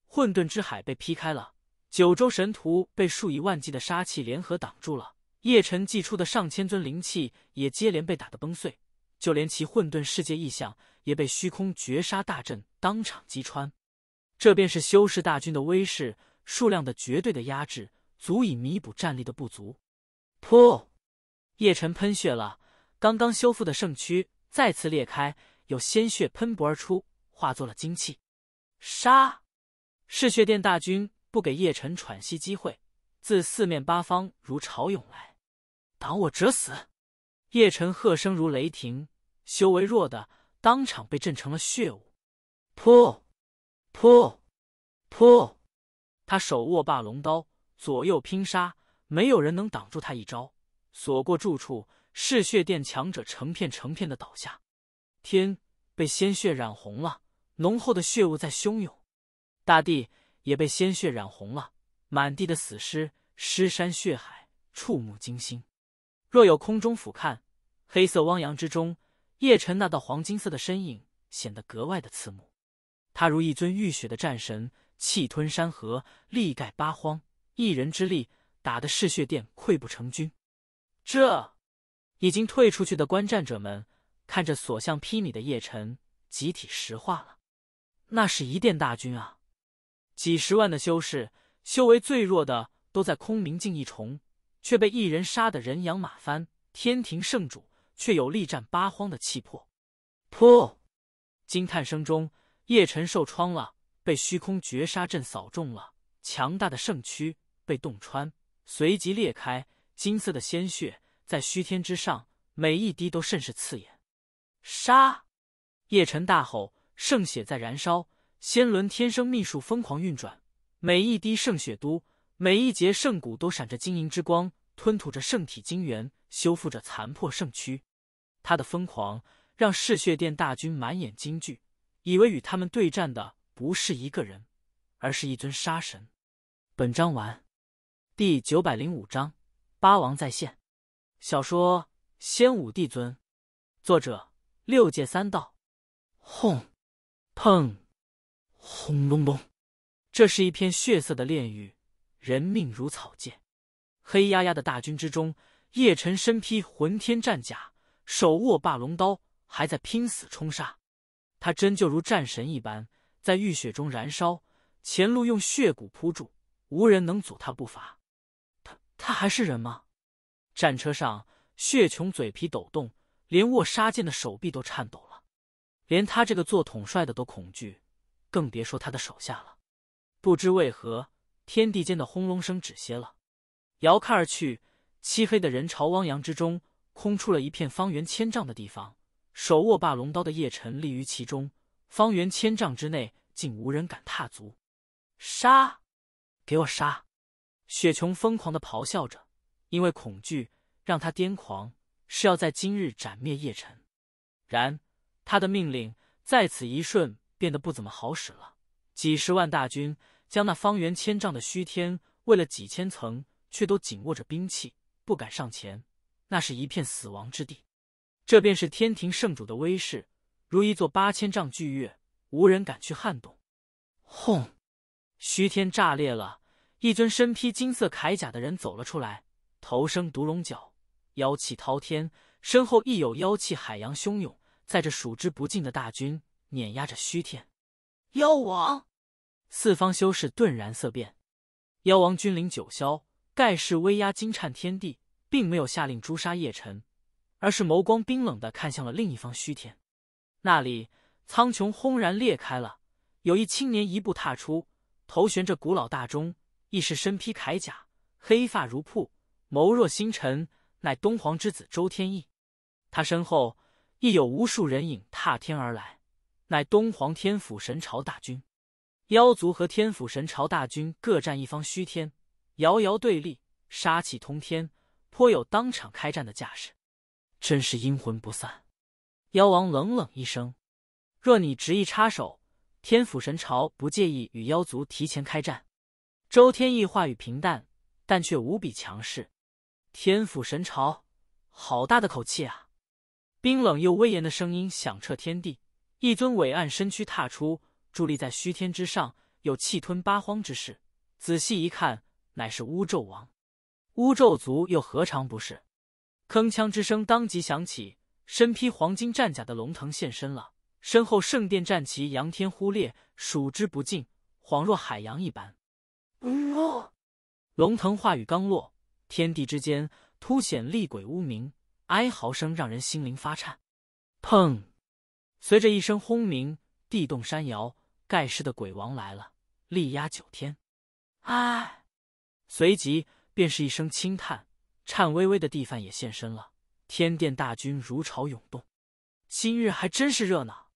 混沌之海被劈开了。九州神图被数以万计的杀气联合挡住了，叶辰祭出的上千尊灵气也接连被打得崩碎，就连其混沌世界意象也被虚空绝杀大阵当场击穿。这便是修士大军的威势，数量的绝对的压制，足以弥补战力的不足。噗！叶辰喷血了，刚刚修复的圣躯再次裂开，有鲜血喷薄而出，化作了精气。杀！嗜血殿大军。不给叶辰喘息机会，自四面八方如潮涌来，挡我者死！叶辰喝声如雷霆，修为弱的当场被震成了血雾。噗！噗！噗！他手握霸龙刀，左右拼杀，没有人能挡住他一招，所过之处，嗜血殿强者成片成片的倒下，天被鲜血染红了，浓厚的血雾在汹涌，大地。也被鲜血染红了，满地的死尸，尸山血海，触目惊心。若有空中俯瞰，黑色汪洋之中，叶辰那道黄金色的身影显得格外的刺目。他如一尊浴血的战神，气吞山河，力盖八荒，一人之力打得嗜血殿溃不成军。这已经退出去的观战者们看着所向披靡的叶辰，集体石化了。那是一殿大军啊！几十万的修士，修为最弱的都在空明境一重，却被一人杀得人仰马翻。天庭圣主却有力战八荒的气魄。噗！惊叹声中，叶辰受创了，被虚空绝杀阵扫中了，强大的圣躯被洞穿，随即裂开，金色的鲜血在虚天之上，每一滴都甚是刺眼。杀！叶辰大吼，圣血在燃烧。仙轮天生秘术疯狂运转，每一滴圣血都，每一节圣骨都闪着晶莹之光，吞吐着圣体精元，修复着残破圣躯。他的疯狂让嗜血殿大军满眼惊惧，以为与他们对战的不是一个人，而是一尊杀神。本章完。第九百零五章：八王再现。小说《仙武帝尊》，作者：六界三道。轰！砰！轰隆隆！这是一片血色的炼狱，人命如草芥。黑压压的大军之中，叶辰身披浑天战甲，手握霸龙刀，还在拼死冲杀。他真就如战神一般，在浴血中燃烧，前路用血骨铺住，无人能阻他步伐。他他还是人吗？战车上，血琼嘴皮抖动，连握杀剑的手臂都颤抖了，连他这个做统帅的都恐惧。更别说他的手下了。不知为何，天地间的轰隆声止歇了。遥看而去，漆黑的人潮汪洋之中，空出了一片方圆千丈的地方。手握霸龙刀的叶辰立于其中，方圆千丈之内竟无人敢踏足。杀！给我杀！雪琼疯狂的咆哮着，因为恐惧让他癫狂，是要在今日斩灭叶辰。然他的命令在此一瞬。变得不怎么好使了。几十万大军将那方圆千丈的虚天喂了几千层，却都紧握着兵器，不敢上前。那是一片死亡之地。这便是天庭圣主的威势，如一座八千丈巨岳，无人敢去撼动。轰！虚天炸裂了，一尊身披金色铠甲的人走了出来，头生毒龙角，妖气滔天，身后亦有妖气海洋汹涌，在这数之不尽的大军。碾压着虚天，妖王，四方修士顿然色变。妖王君临九霄，盖世威压惊颤天地，并没有下令诛杀叶辰，而是眸光冰冷的看向了另一方虚天。那里，苍穹轰然裂开了，有一青年一步踏出，头悬着古老大钟，亦是身披铠甲，黑发如瀑，眸若星辰，乃东皇之子周天意。他身后亦有无数人影踏天而来。乃东皇天府神朝大军，妖族和天府神朝大军各占一方虚天，遥遥对立，杀气通天，颇有当场开战的架势，真是阴魂不散。妖王冷冷一声：“若你执意插手，天府神朝不介意与妖族提前开战。”周天意话语平淡，但却无比强势。天府神朝，好大的口气啊！冰冷又威严的声音响彻天地。一尊伟岸身躯踏出，伫立在虚天之上，有气吞八荒之势。仔细一看，乃是巫纣王。巫纣族又何尝不是？铿锵之声当即响起，身披黄金战甲的龙腾现身了，身后圣殿战旗扬天忽烈，数之不尽，恍若海洋一般。呜！龙腾话语刚落，天地之间凸显厉鬼呜鸣哀嚎声，让人心灵发颤。砰！随着一声轰鸣，地动山摇，盖世的鬼王来了，力压九天。唉，随即便是一声轻叹，颤巍巍的地犯也现身了。天殿大军如潮涌动，今日还真是热闹。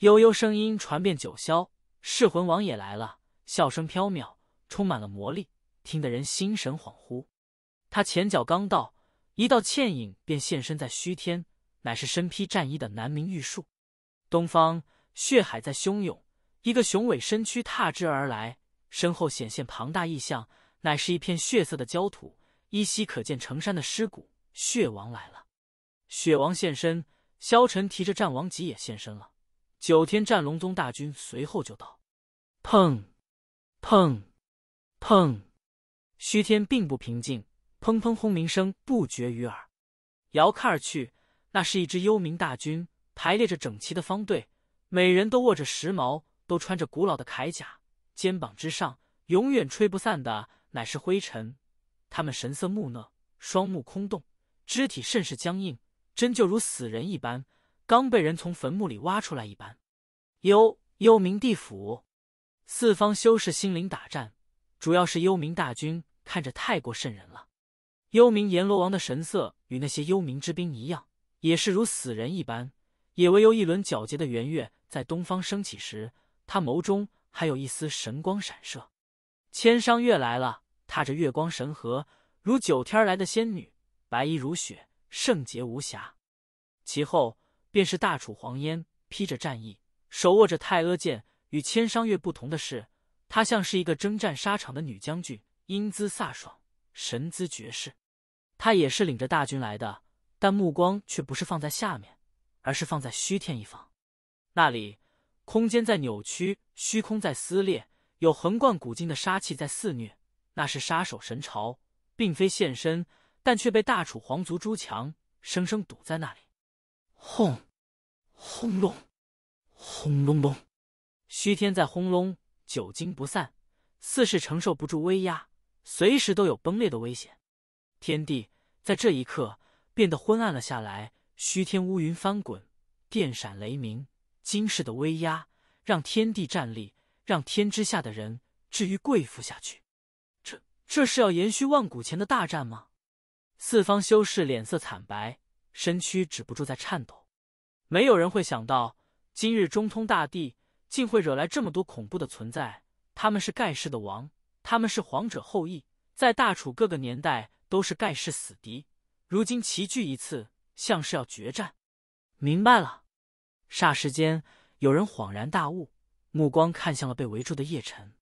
悠悠声音传遍九霄，噬魂王也来了，笑声飘渺，充满了魔力，听得人心神恍惚。他前脚刚到，一道倩影便现身在虚天，乃是身披战衣的南明玉树。东方血海在汹涌，一个雄伟身躯踏之而来，身后显现庞大异象，乃是一片血色的焦土，依稀可见成山的尸骨。血王来了，血王现身，萧晨提着战王戟也现身了，九天战龙宗大军随后就到。砰，砰，砰，虚天并不平静，砰砰轰鸣声不绝于耳。遥看而去，那是一支幽冥大军。排列着整齐的方队，每人都握着石矛，都穿着古老的铠甲，肩膀之上永远吹不散的乃是灰尘。他们神色木讷，双目空洞，肢体甚是僵硬，真就如死人一般，刚被人从坟墓里挖出来一般。幽幽冥地府，四方修士心灵打颤，主要是幽冥大军看着太过瘆人了。幽冥阎罗王的神色与那些幽冥之兵一样，也是如死人一般。也唯有一轮皎洁的圆月在东方升起时，他眸中还有一丝神光闪射。千殇月来了，踏着月光神河，如九天来的仙女，白衣如雪，圣洁无瑕。其后便是大楚黄烟，披着战衣，手握着太阿剑。与千殇月不同的是，她像是一个征战沙场的女将军，英姿飒爽，神姿绝世。她也是领着大军来的，但目光却不是放在下面。而是放在虚天一方，那里空间在扭曲，虚空在撕裂，有横贯古今的杀气在肆虐。那是杀手神朝，并非现身，但却被大楚皇族朱强生生堵在那里。轰！轰隆！轰隆隆！虚天在轰隆，久经不散，似是承受不住威压，随时都有崩裂的危险。天地在这一刻变得昏暗了下来。虚天乌云翻滚，电闪雷鸣，惊世的威压让天地站立，让天之下的人至于跪伏下去。这，这是要延续万古前的大战吗？四方修士脸色惨白，身躯止不住在颤抖。没有人会想到，今日中通大帝竟会惹来这么多恐怖的存在。他们是盖世的王，他们是皇者后裔，在大楚各个年代都是盖世死敌。如今齐聚一次。像是要决战，明白了。霎时间，有人恍然大悟，目光看向了被围住的叶辰。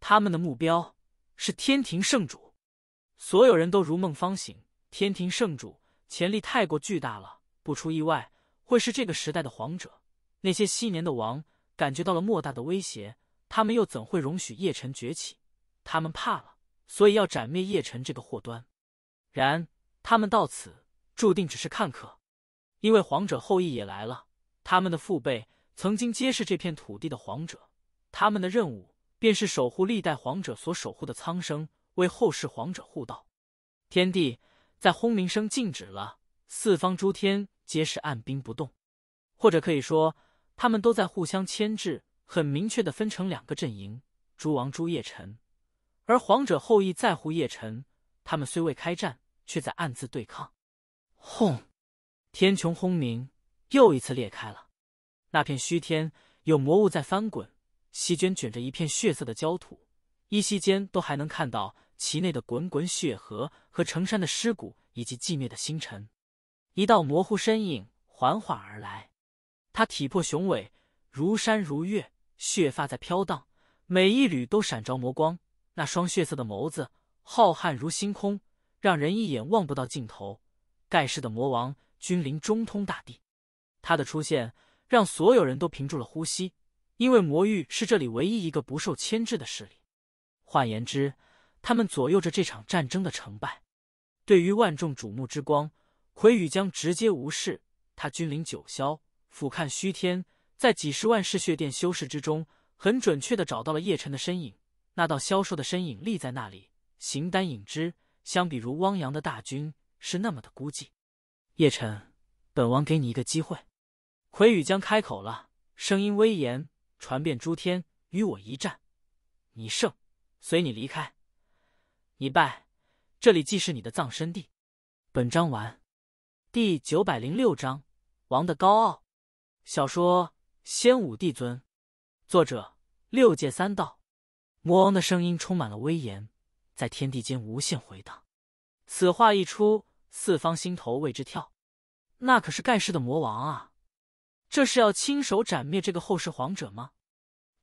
他们的目标是天庭圣主，所有人都如梦方醒。天庭圣主潜力太过巨大了，不出意外会是这个时代的皇者。那些昔年的王感觉到了莫大的威胁，他们又怎会容许叶辰崛起？他们怕了，所以要斩灭叶辰这个祸端。然，他们到此。注定只是看客，因为皇者后裔也来了。他们的父辈曾经皆是这片土地的皇者，他们的任务便是守护历代皇者所守护的苍生，为后世皇者护道。天地在轰鸣声静止了，四方诸天皆是按兵不动，或者可以说，他们都在互相牵制，很明确的分成两个阵营：诸王、诸叶臣，而皇者后裔在乎叶臣。他们虽未开战，却在暗自对抗。轰！天穹轰鸣，又一次裂开了。那片虚天有魔物在翻滚，席卷卷着一片血色的焦土，依稀间都还能看到其内的滚滚血河和成山的尸骨以及寂灭的星辰。一道模糊身影缓缓而来，他体魄雄伟如山如月，血发在飘荡，每一缕都闪着魔光。那双血色的眸子浩瀚如星空，让人一眼望不到尽头。盖世的魔王君临中通大地，他的出现让所有人都屏住了呼吸，因为魔域是这里唯一一个不受牵制的势力。换言之，他们左右着这场战争的成败。对于万众瞩目之光，魁羽将直接无视。他君临九霄，俯瞰虚天，在几十万嗜血殿修士之中，很准确的找到了叶辰的身影。那道消瘦的身影立在那里，形单影只。相比如汪洋的大军。是那么的孤寂，叶晨，本王给你一个机会。魁羽将开口了，声音威严，传遍诸天。与我一战，你胜，随你离开；你败，这里既是你的葬身地。本章完。第九百零六章：王的高傲。小说《仙武帝尊》，作者：六界三道。魔王的声音充满了威严，在天地间无限回荡。此话一出。四方心头为之跳，那可是盖世的魔王啊！这是要亲手斩灭这个后世皇者吗？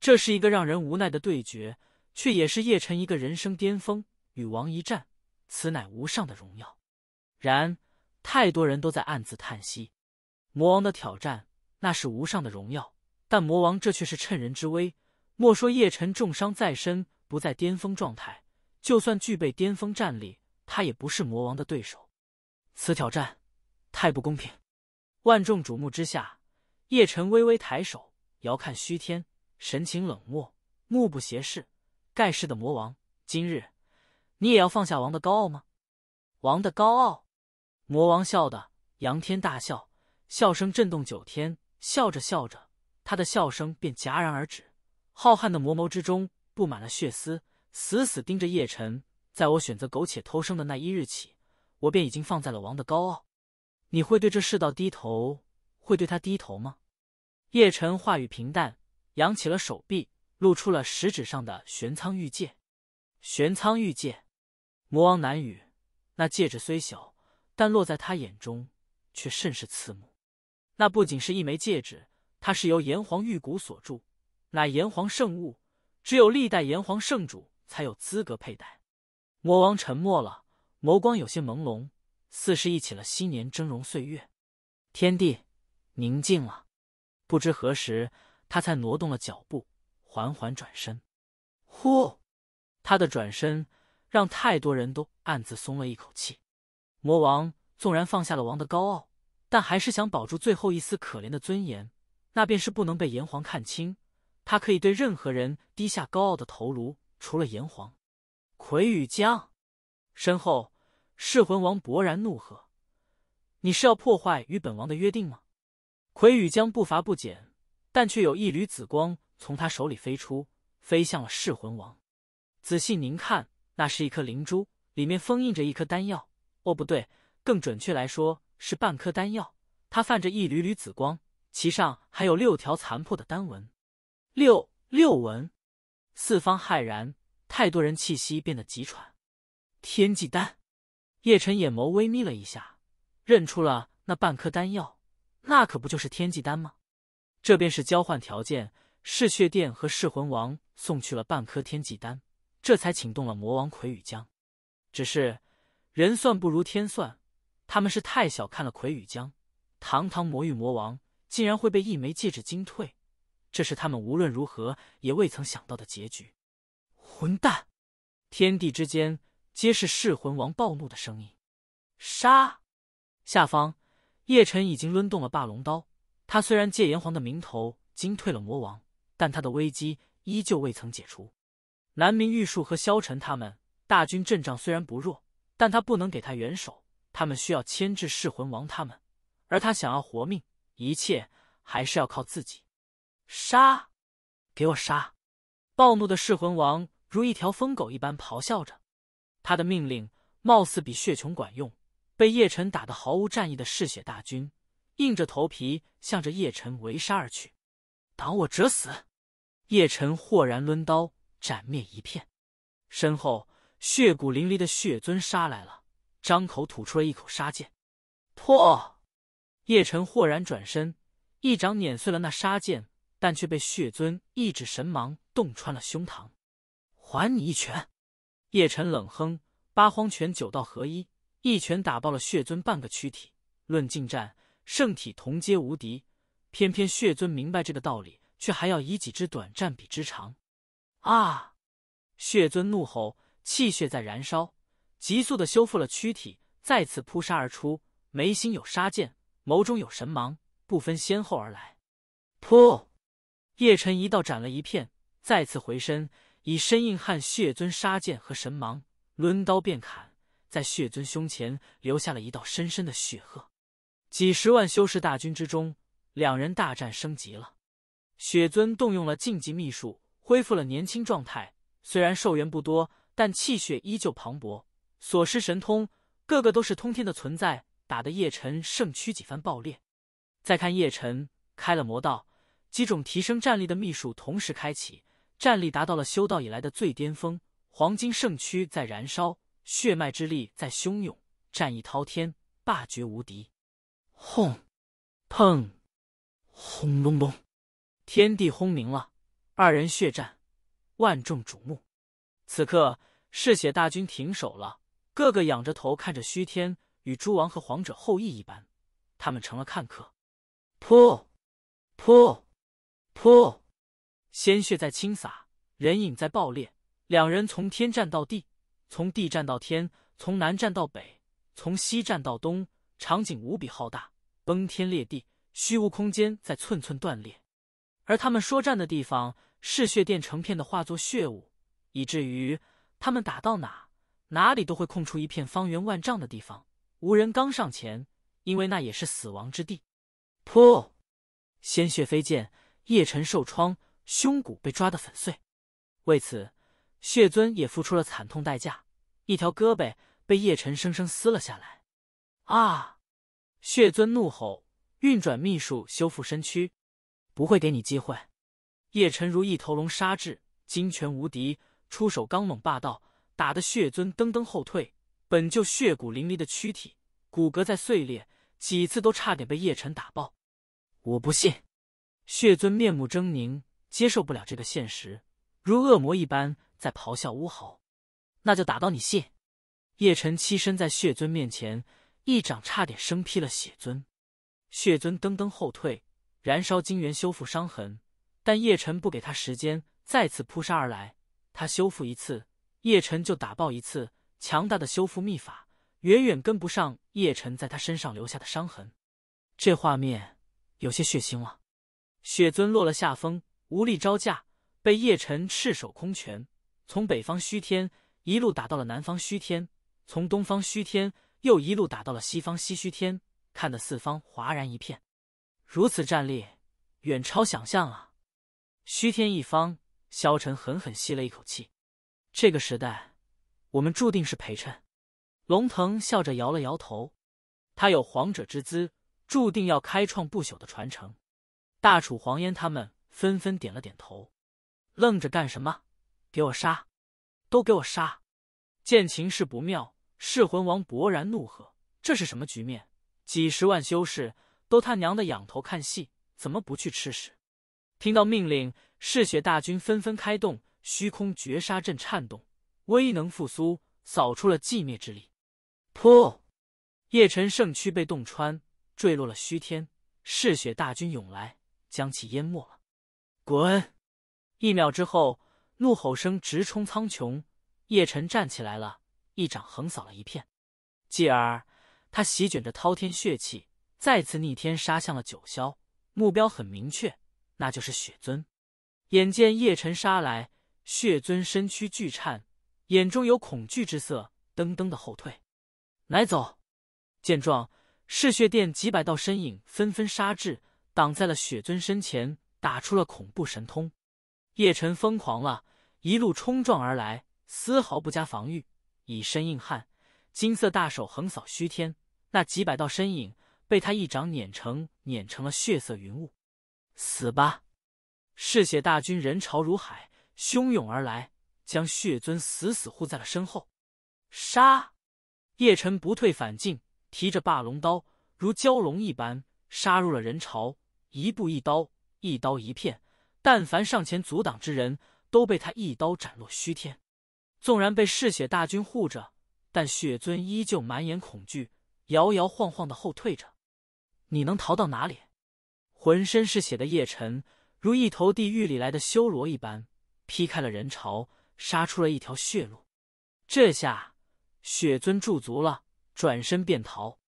这是一个让人无奈的对决，却也是叶辰一个人生巅峰与王一战，此乃无上的荣耀。然，太多人都在暗自叹息，魔王的挑战那是无上的荣耀，但魔王这却是趁人之危。莫说叶辰重伤在身，不在巅峰状态，就算具备巅峰战力，他也不是魔王的对手。此挑战太不公平！万众瞩目之下，叶辰微微抬手，遥看虚天，神情冷漠，目不斜视。盖世的魔王，今日你也要放下王的高傲吗？王的高傲！魔王笑的仰天大笑，笑声震动九天。笑着笑着，他的笑声便戛然而止。浩瀚的魔眸之中布满了血丝，死死盯着叶辰。在我选择苟且偷生的那一日起。我便已经放在了王的高傲，你会对这世道低头，会对他低头吗？叶辰话语平淡，扬起了手臂，露出了食指上的玄苍玉戒。玄苍玉戒，魔王难语。那戒指虽小，但落在他眼中却甚是刺目。那不仅是一枚戒指，它是由炎黄玉骨所铸，乃炎黄圣物，只有历代炎黄圣主才有资格佩戴。魔王沉默了。眸光有些朦胧，似是忆起了昔年峥嵘岁月。天地宁静了，不知何时，他才挪动了脚步，缓缓转身。呼，他的转身让太多人都暗自松了一口气。魔王纵然放下了王的高傲，但还是想保住最后一丝可怜的尊严，那便是不能被炎黄看清。他可以对任何人低下高傲的头颅，除了炎黄。魁与将，身后。噬魂王勃然怒喝：“你是要破坏与本王的约定吗？”魁羽将步伐不减，但却有一缕紫光从他手里飞出，飞向了噬魂王。仔细凝看，那是一颗灵珠，里面封印着一颗丹药。哦，不对，更准确来说是半颗丹药。它泛着一缕缕紫光，其上还有六条残破的丹纹。六六纹，四方骇然，太多人气息变得急喘。天际丹。叶辰眼眸微眯了一下，认出了那半颗丹药，那可不就是天际丹吗？这便是交换条件，嗜血殿和噬魂王送去了半颗天际丹，这才请动了魔王魁羽江。只是人算不如天算，他们是太小看了魁羽江，堂堂魔域魔王竟然会被一枚戒指惊退，这是他们无论如何也未曾想到的结局。混蛋！天地之间。皆是噬魂王暴怒的声音，杀！下方叶辰已经抡动了霸龙刀。他虽然借炎黄的名头惊退了魔王，但他的危机依旧未曾解除。南明玉树和萧晨他们大军阵仗虽然不弱，但他不能给他援手。他们需要牵制噬魂王他们，而他想要活命，一切还是要靠自己。杀！给我杀！暴怒的噬魂王如一条疯狗一般咆哮着。他的命令貌似比血琼管用，被叶辰打得毫无战意的嗜血大军，硬着头皮向着叶辰围杀而去。挡我者死！叶辰豁然抡刀斩灭一片，身后血骨淋漓的血尊杀来了，张口吐出了一口杀剑。破！叶辰豁然转身，一掌碾碎了那杀剑，但却被血尊一指神芒洞穿了胸膛。还你一拳！叶辰冷哼，八荒拳九道合一，一拳打爆了血尊半个躯体。论近战，圣体同阶无敌，偏偏血尊明白这个道理，却还要以己之短战彼之长。啊！血尊怒吼，气血在燃烧，急速的修复了躯体，再次扑杀而出。眉心有杀剑，眸中有神芒，不分先后而来。噗！叶辰一道斩了一片，再次回身。以身硬汉血尊杀剑和神芒抡刀便砍，在血尊胸前留下了一道深深的血壑。几十万修士大军之中，两人大战升级了。血尊动用了禁忌秘术，恢复了年轻状态。虽然寿元不多，但气血依旧磅礴，所施神通个个都是通天的存在，打得叶辰胜躯几番爆裂。再看叶辰开了魔道，几种提升战力的秘术同时开启。战力达到了修道以来的最巅峰，黄金圣躯在燃烧，血脉之力在汹涌，战意滔天，霸绝无敌。轰！砰！轰隆隆！天地轰鸣了。二人血战，万众瞩目。此刻，嗜血大军停手了，个个仰着头看着虚天，与诸王和皇者后裔一般，他们成了看客。噗！噗！噗！鲜血在倾洒，人影在爆裂。两人从天战到地，从地战到天，从南战到北，从西战到东，场景无比浩大，崩天裂地，虚无空间在寸寸断裂。而他们说战的地方，嗜血殿成片的化作血雾，以至于他们打到哪，哪里都会空出一片方圆万丈的地方，无人刚上前，因为那也是死亡之地。噗，鲜血飞溅，叶晨受创。胸骨被抓得粉碎，为此血尊也付出了惨痛代价，一条胳膊被叶辰生生撕了下来。啊！血尊怒吼，运转秘术修复身躯，不会给你机会。叶辰如一头龙杀至，金拳无敌，出手刚猛霸道，打得血尊噔噔后退。本就血骨淋漓的躯体，骨骼在碎裂，几次都差点被叶辰打爆。我不信！血尊面目狰狞。接受不了这个现实，如恶魔一般在咆哮呜嚎。那就打到你信！叶辰栖身在血尊面前，一掌差点生劈了血尊。血尊噔噔后退，燃烧金元修复伤痕，但叶辰不给他时间，再次扑杀而来。他修复一次，叶辰就打爆一次。强大的修复秘法远远跟不上叶辰在他身上留下的伤痕。这画面有些血腥了。血尊落了下风。无力招架，被叶辰赤手空拳从北方虚天一路打到了南方虚天，从东方虚天又一路打到了西方西虚天，看得四方哗然一片。如此战力，远超想象啊！虚天一方，萧晨狠狠吸了一口气。这个时代，我们注定是陪衬。龙腾笑着摇了摇头，他有皇者之姿，注定要开创不朽的传承。大楚黄烟他们。纷纷点了点头，愣着干什么？给我杀！都给我杀！见情势不妙，噬魂王勃然怒喝：“这是什么局面？几十万修士都他娘的仰头看戏，怎么不去吃屎？”听到命令，嗜血大军纷纷开动，虚空绝杀阵颤动，威能复苏，扫出了寂灭之力。噗！叶辰圣躯被洞穿，坠落了虚天。嗜血大军涌来，将其淹没了。滚！一秒之后，怒吼声直冲苍穹。叶辰站起来了，一掌横扫了一片。继而，他席卷着滔天血气，再次逆天杀向了九霄。目标很明确，那就是血尊。眼见叶辰杀来，血尊身躯巨颤，眼中有恐惧之色，噔噔的后退。乃走！见状，嗜血殿几百道身影纷纷杀至，挡在了血尊身前。打出了恐怖神通，叶晨疯狂了一路冲撞而来，丝毫不加防御，以身硬汉，金色大手横扫虚天，那几百道身影被他一掌碾成碾成了血色云雾，死吧！嗜血大军人潮如海，汹涌而来，将血尊死死护在了身后。杀！叶晨不退反进，提着霸龙刀如蛟龙一般杀入了人潮，一步一刀。一刀一片，但凡上前阻挡之人都被他一刀斩落虚天。纵然被嗜血大军护着，但血尊依旧满眼恐惧，摇摇晃晃的后退着。你能逃到哪里？浑身是血的叶辰，如一头地狱里来的修罗一般，劈开了人潮，杀出了一条血路。这下血尊驻足了，转身便逃。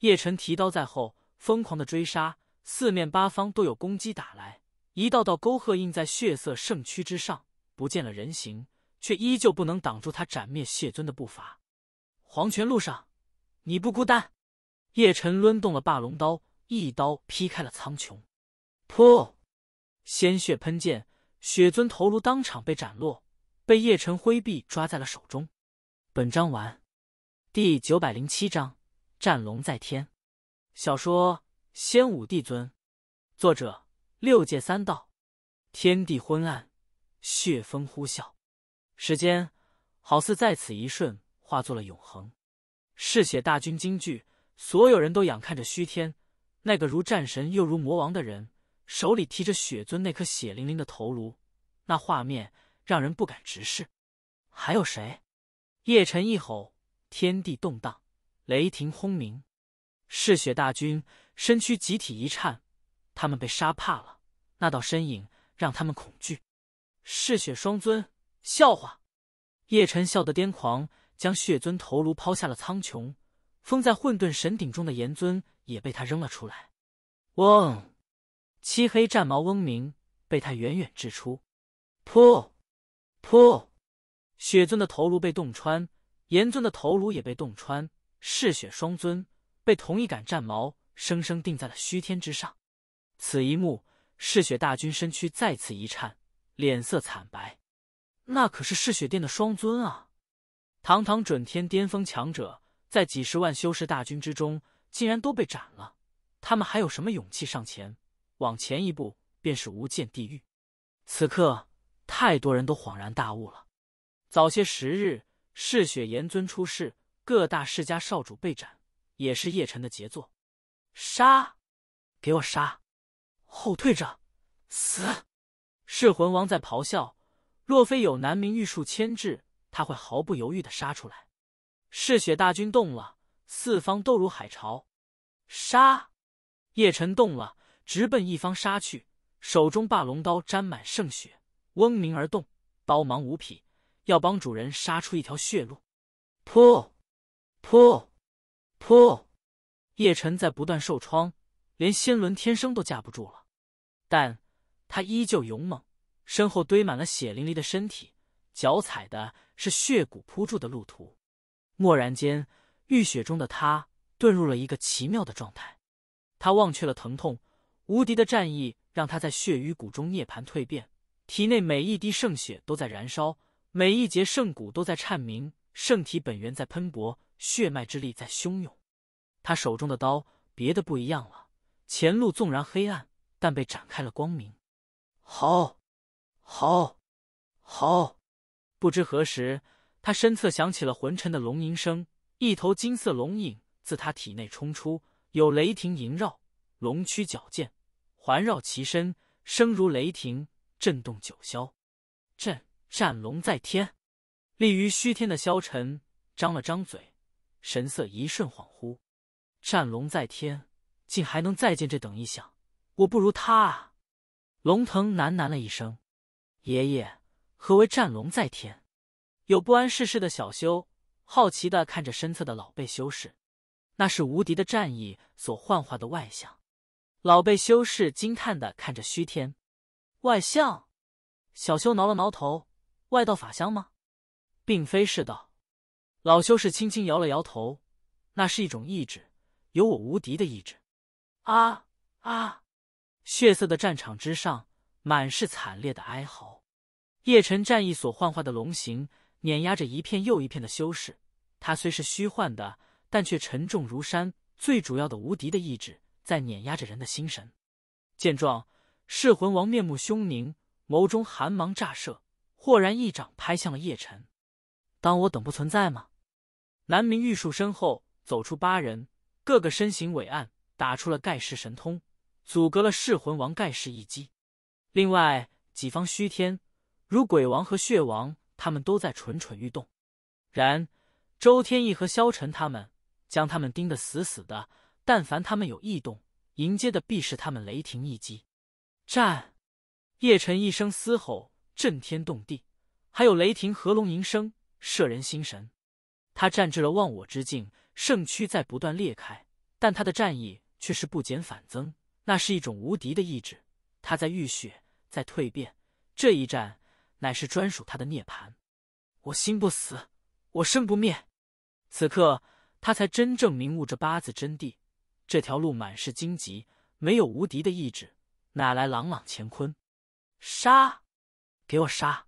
叶辰提刀在后，疯狂的追杀。四面八方都有攻击打来，一道道沟壑印在血色圣躯之上，不见了人形，却依旧不能挡住他斩灭血尊的步伐。黄泉路上，你不孤单。叶辰抡动了霸龙刀，一刀劈开了苍穹，噗，鲜血喷溅，血尊头颅当场被斩落，被叶辰挥臂抓在了手中。本章完，第九百零七章：战龙在天。小说。《仙武帝尊》，作者：六界三道。天地昏暗，血风呼啸，时间好似在此一瞬化作了永恒。嗜血大军惊惧，所有人都仰看着虚天，那个如战神又如魔王的人，手里提着血尊那颗血淋淋的头颅，那画面让人不敢直视。还有谁？叶辰一吼，天地动荡，雷霆轰鸣，嗜血大军。身躯集体一颤，他们被杀怕了。那道身影让他们恐惧。嗜血双尊，笑话！叶辰笑得癫狂，将血尊头颅抛下了苍穹。封在混沌神鼎中的炎尊也被他扔了出来。嗡，漆黑战矛嗡鸣，被他远远掷出。噗，噗，血尊的头颅被洞穿，炎尊的头颅也被洞穿。嗜血双尊被同一杆战矛。生生定在了虚天之上，此一幕，嗜血大军身躯再次一颤，脸色惨白。那可是嗜血殿的双尊啊！堂堂准天巅峰强者，在几十万修士大军之中，竟然都被斩了。他们还有什么勇气上前？往前一步，便是无间地狱。此刻，太多人都恍然大悟了。早些时日，嗜血炎尊出世，各大世家少主被斩，也是叶辰的杰作。杀！给我杀！后退者死！噬魂王在咆哮，若非有南明玉树牵制，他会毫不犹豫的杀出来。嗜血大军动了，四方都如海潮。杀！叶辰动了，直奔一方杀去，手中霸龙刀沾满圣血，嗡鸣而动，刀芒无匹，要帮主人杀出一条血路。噗！噗！噗！叶辰在不断受创，连仙轮天生都架不住了，但他依旧勇猛，身后堆满了血淋淋的身体，脚踩的是血骨铺筑的路途。蓦然间，浴血中的他遁入了一个奇妙的状态，他忘却了疼痛，无敌的战意让他在血与谷中涅槃蜕变，体内每一滴圣血都在燃烧，每一节圣骨都在颤鸣，圣体本源在喷薄，血脉之力在汹涌。他手中的刀，别的不一样了。前路纵然黑暗，但被展开了光明。好，好，好！不知何时，他身侧响起了浑沉的龙吟声，一头金色龙影自他体内冲出，有雷霆萦绕，龙躯矫健，环绕其身，声如雷霆，震动九霄。震战龙在天，立于虚天的萧晨张了张嘴，神色一瞬恍惚。战龙在天，竟还能再见这等异象，我不如他。啊！龙腾喃喃了一声：“爷爷，何为战龙在天？”有不谙世事的小修好奇的看着身侧的老辈修士。那是无敌的战意所幻化的外象。老辈修士惊叹的看着虚天外象。小修挠了挠头：“外道法相吗？并非是道。”老修士轻轻摇了摇头：“那是一种意志。”有我无敌的意志，啊啊！血色的战场之上满是惨烈的哀嚎。叶辰战意所幻化的龙形碾压着一片又一片的修士，他虽是虚幻的，但却沉重如山。最主要的无敌的意志在碾压着人的心神。见状，噬魂王面目凶狞，眸中寒芒乍射，豁然一掌拍向了叶辰。当我等不存在吗？”南明玉树身后走出八人。各个身形伟岸，打出了盖世神通，阻隔了噬魂王盖世一击。另外几方虚天，如鬼王和血王，他们都在蠢蠢欲动。然周天意和萧晨他们将他们盯得死死的，但凡他们有异动，迎接的必是他们雷霆一击。战！叶辰一声嘶吼，震天动地，还有雷霆合龙吟声，摄人心神。他战至了忘我之境。圣躯在不断裂开，但他的战意却是不减反增。那是一种无敌的意志。他在浴血，在蜕变。这一战乃是专属他的涅槃。我心不死，我身不灭。此刻，他才真正明悟这八字真谛。这条路满是荆棘，没有无敌的意志，哪来朗朗乾坤？杀！给我杀！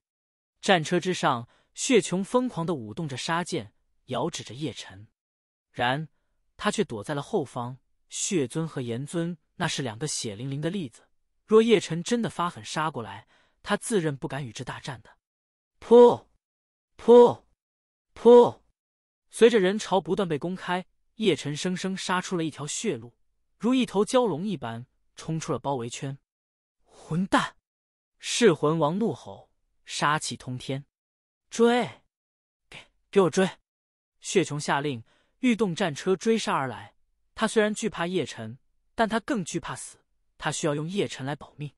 战车之上，血琼疯狂的舞动着杀剑，遥指着叶辰。然，他却躲在了后方。血尊和炎尊那是两个血淋淋的例子。若叶辰真的发狠杀过来，他自认不敢与之大战的。噗，噗，噗！随着人潮不断被公开，叶辰生生杀出了一条血路，如一头蛟龙一般冲出了包围圈。混蛋！噬魂王怒吼，杀气通天，追！给，给我追！血琼下令。欲动战车追杀而来，他虽然惧怕叶辰，但他更惧怕死。他需要用叶辰来保命。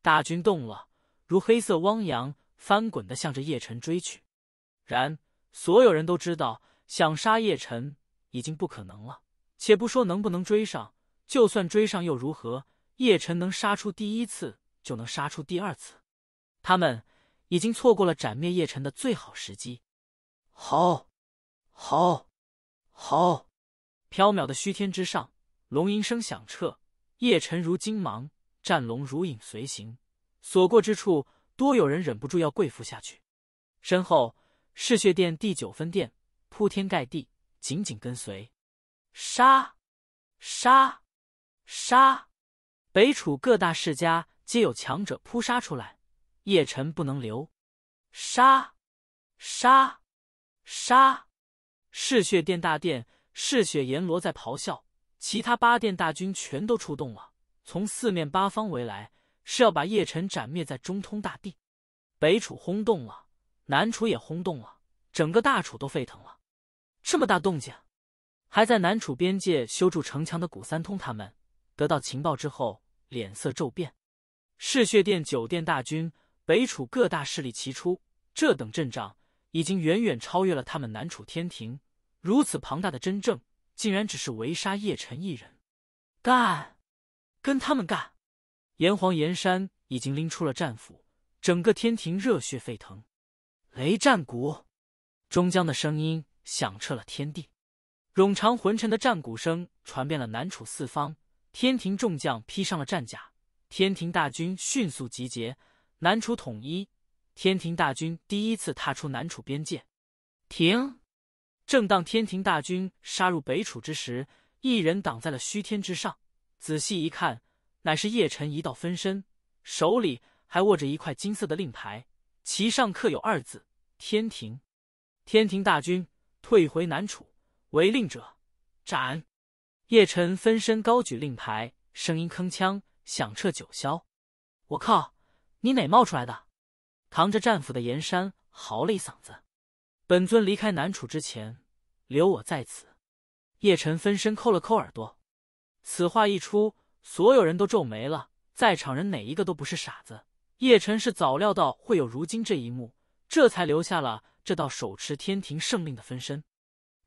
大军动了，如黑色汪洋翻滚的向着叶辰追去。然，所有人都知道，想杀叶辰已经不可能了。且不说能不能追上，就算追上又如何？叶辰能杀出第一次，就能杀出第二次。他们已经错过了斩灭叶辰的最好时机。好，好。好，缥缈的虚天之上，龙吟声响彻，叶晨如金芒，战龙如影随形，所过之处，多有人忍不住要跪伏下去。身后，嗜血殿第九分殿铺天盖地，紧紧跟随。杀！杀！杀！北楚各大世家皆有强者扑杀出来，叶辰不能留。杀！杀！杀！嗜血殿大殿，嗜血阎罗在咆哮，其他八殿大军全都出动了，从四面八方围来，是要把叶辰斩灭在中通大地。北楚轰动了，南楚也轰动了，整个大楚都沸腾了。这么大动静，还在南楚边界修筑城墙的古三通他们得到情报之后，脸色骤变。嗜血殿九殿大军，北楚各大势力齐出，这等阵仗。已经远远超越了他们南楚天庭如此庞大的真正，竟然只是围杀叶辰一人，干！跟他们干！炎黄炎山已经拎出了战斧，整个天庭热血沸腾。雷战鼓，终将的声音响彻了天地，冗长浑沉的战鼓声传遍了南楚四方。天庭众将披上了战甲，天庭大军迅速集结，南楚统一。天庭大军第一次踏出南楚边界，停。正当天庭大军杀入北楚之时，一人挡在了虚天之上。仔细一看，乃是叶辰一道分身，手里还握着一块金色的令牌，其上刻有二字：天庭。天庭大军退回南楚，违令者斩！叶辰分身高举令牌，声音铿锵，响彻九霄。我靠，你哪冒出来的？扛着战斧的严山嚎了一嗓子：“本尊离开南楚之前，留我在此。”叶辰分身抠了抠耳朵，此话一出，所有人都皱眉了。在场人哪一个都不是傻子，叶辰是早料到会有如今这一幕，这才留下了这道手持天庭圣令的分身。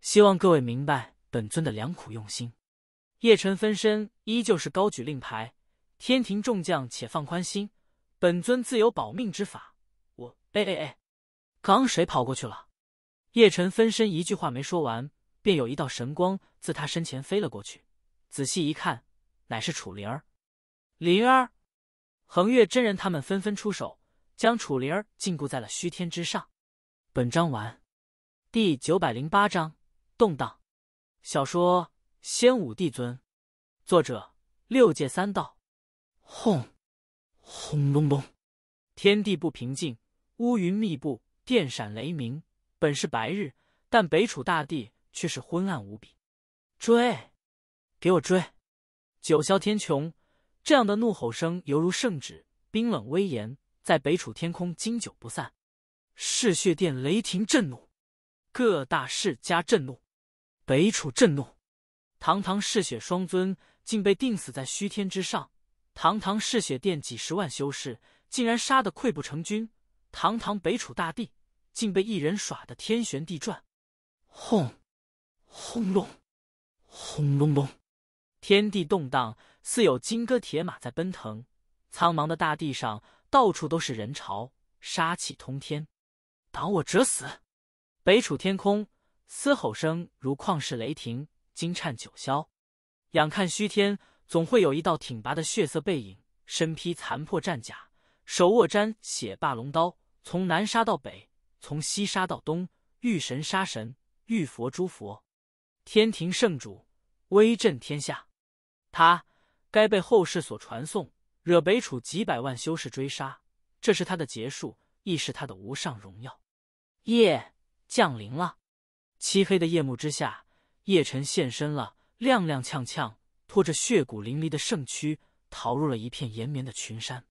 希望各位明白本尊的良苦用心。叶辰分身依旧是高举令牌，天庭众将且放宽心，本尊自有保命之法。哎哎哎！刚谁跑过去了？叶辰分身一句话没说完，便有一道神光自他身前飞了过去。仔细一看，乃是楚灵儿。灵儿，恒月真人他们纷纷出手，将楚灵儿禁锢在了虚天之上。本章完。第九百零八章动荡。小说《仙武帝尊》，作者：六界三道。轰！轰隆隆！天地不平静。乌云密布，电闪雷鸣。本是白日，但北楚大地却是昏暗无比。追，给我追！九霄天穹，这样的怒吼声犹如圣旨，冰冷威严，在北楚天空经久不散。嗜血殿雷霆震怒，各大世家震怒，北楚震怒。堂堂嗜血双尊竟被定死在虚天之上，堂堂嗜血殿几十万修士竟然杀得溃不成军。堂堂北楚大帝，竟被一人耍得天旋地转！轰，轰隆，轰隆隆，天地动荡，似有金戈铁马在奔腾。苍茫的大地上，到处都是人潮，杀气通天，挡我者死！北楚天空，嘶吼声如旷世雷霆，惊颤九霄。仰看虚天，总会有一道挺拔的血色背影，身披残破战甲，手握沾血霸龙刀。从南杀到北，从西杀到东，遇神杀神，遇佛诛佛，天庭圣主，威震天下。他该被后世所传颂，惹北楚几百万修士追杀，这是他的结束，亦是他的无上荣耀。夜降临了，漆黑的夜幕之下，叶辰现身了，踉踉跄跄，拖着血骨淋漓的圣躯，逃入了一片延绵的群山。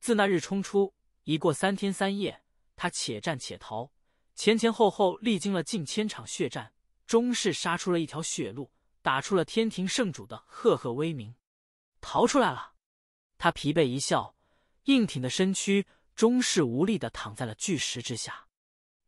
自那日冲出。已过三天三夜，他且战且逃，前前后后历经了近千场血战，终是杀出了一条血路，打出了天庭圣主的赫赫威名，逃出来了。他疲惫一笑，硬挺的身躯终是无力的躺在了巨石之下。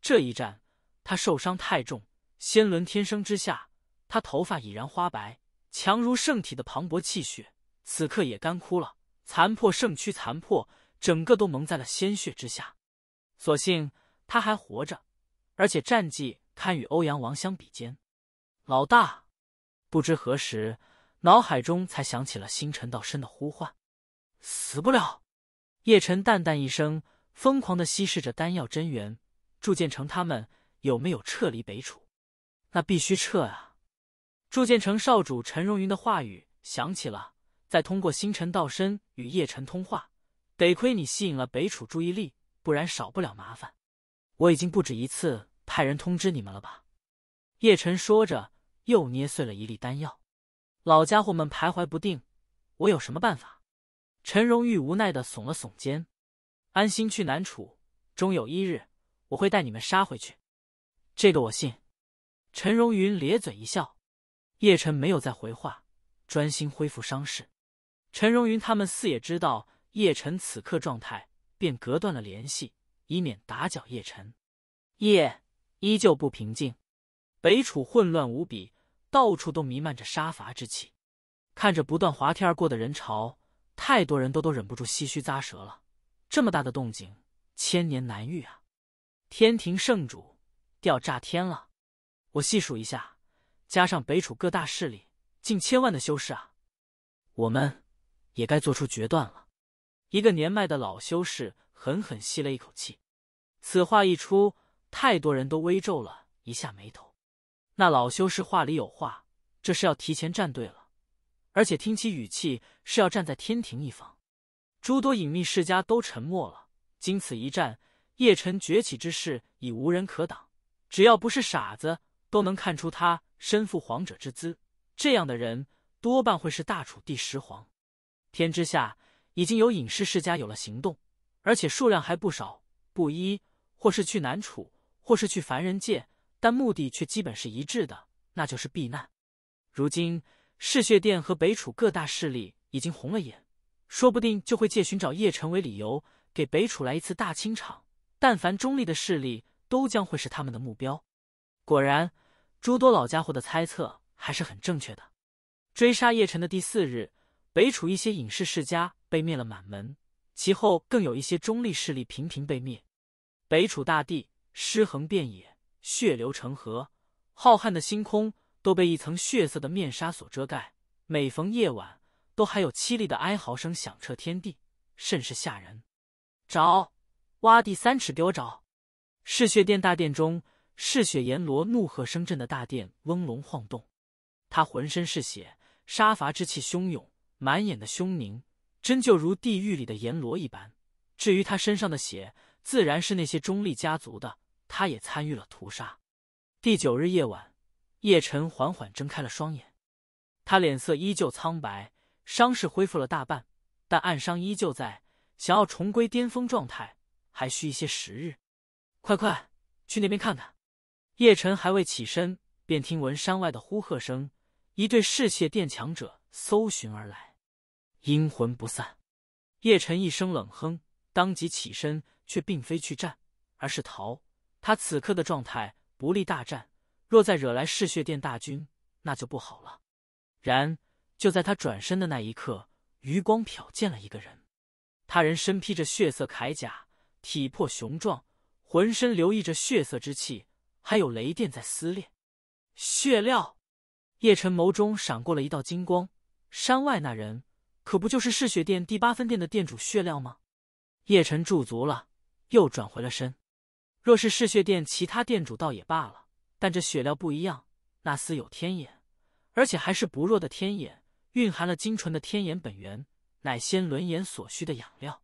这一战，他受伤太重，仙轮天生之下，他头发已然花白，强如圣体的磅礴气血此刻也干枯了，残破圣躯，残破。整个都蒙在了鲜血之下，所幸他还活着，而且战绩堪与欧阳王相比肩。老大，不知何时，脑海中才响起了星辰道身的呼唤。死不了。叶辰淡淡一声，疯狂的稀释着丹药真元。铸剑成他们有没有撤离北楚？那必须撤啊！铸剑成少主陈荣云的话语响起了，在通过星辰道身与叶辰通话。得亏你吸引了北楚注意力，不然少不了麻烦。我已经不止一次派人通知你们了吧？叶晨说着，又捏碎了一粒丹药。老家伙们徘徊不定，我有什么办法？陈荣玉无奈的耸了耸肩，安心去南楚，终有一日我会带你们杀回去。这个我信。陈荣云咧嘴一笑。叶晨没有再回话，专心恢复伤势。陈荣云他们似也知道。叶辰此刻状态，便隔断了联系，以免打搅叶辰。夜依旧不平静，北楚混乱无比，到处都弥漫着杀伐之气。看着不断滑天而过的人潮，太多人都都忍不住唏嘘咂舌了。这么大的动静，千年难遇啊！天庭圣主掉炸天了！我细数一下，加上北楚各大势力，近千万的修士啊！我们，也该做出决断了。一个年迈的老修士狠狠吸了一口气，此话一出，太多人都微皱了一下眉头。那老修士话里有话，这是要提前站队了，而且听其语气是要站在天庭一方。诸多隐秘世家都沉默了。经此一战，叶辰崛起之势已无人可挡，只要不是傻子，都能看出他身负皇者之资。这样的人，多半会是大楚第十皇。天之下。已经有隐士世家有了行动，而且数量还不少，不一或是去南楚，或是去凡人界，但目的却基本是一致的，那就是避难。如今嗜血殿和北楚各大势力已经红了眼，说不定就会借寻找叶辰为理由，给北楚来一次大清场，但凡中立的势力都将会是他们的目标。果然，诸多老家伙的猜测还是很正确的。追杀叶辰的第四日，北楚一些隐士世家。被灭了满门，其后更有一些中立势力频频被灭，北楚大地尸横遍野，血流成河，浩瀚的星空都被一层血色的面纱所遮盖。每逢夜晚，都还有凄厉的哀嚎声响彻天地，甚是吓人。找，挖地三尺给我找！嗜血殿大殿中，嗜血阎罗怒喝声震的大殿嗡隆晃动，他浑身是血，杀伐之气汹涌，满眼的凶狞。真就如地狱里的阎罗一般。至于他身上的血，自然是那些中立家族的，他也参与了屠杀。第九日夜晚，叶晨缓缓睁开了双眼，他脸色依旧苍白，伤势恢复了大半，但暗伤依旧在，想要重归巅峰状态，还需一些时日。快快去那边看看！叶晨还未起身，便听闻山外的呼喝声，一对嗜血殿强者搜寻而来。阴魂不散，叶辰一声冷哼，当即起身，却并非去战，而是逃。他此刻的状态不利大战，若再惹来嗜血殿大军，那就不好了。然就在他转身的那一刻，余光瞟见了一个人。他人身披着血色铠甲，体魄雄壮，浑身流溢着血色之气，还有雷电在撕裂。血料，叶辰眸中闪过了一道金光。山外那人。可不就是嗜血殿第八分店的店主血料吗？叶辰驻足了，又转回了身。若是嗜血殿其他店主倒也罢了，但这血料不一样，那似有天眼，而且还是不弱的天眼，蕴含了精纯的天眼本源，乃仙轮眼所需的养料。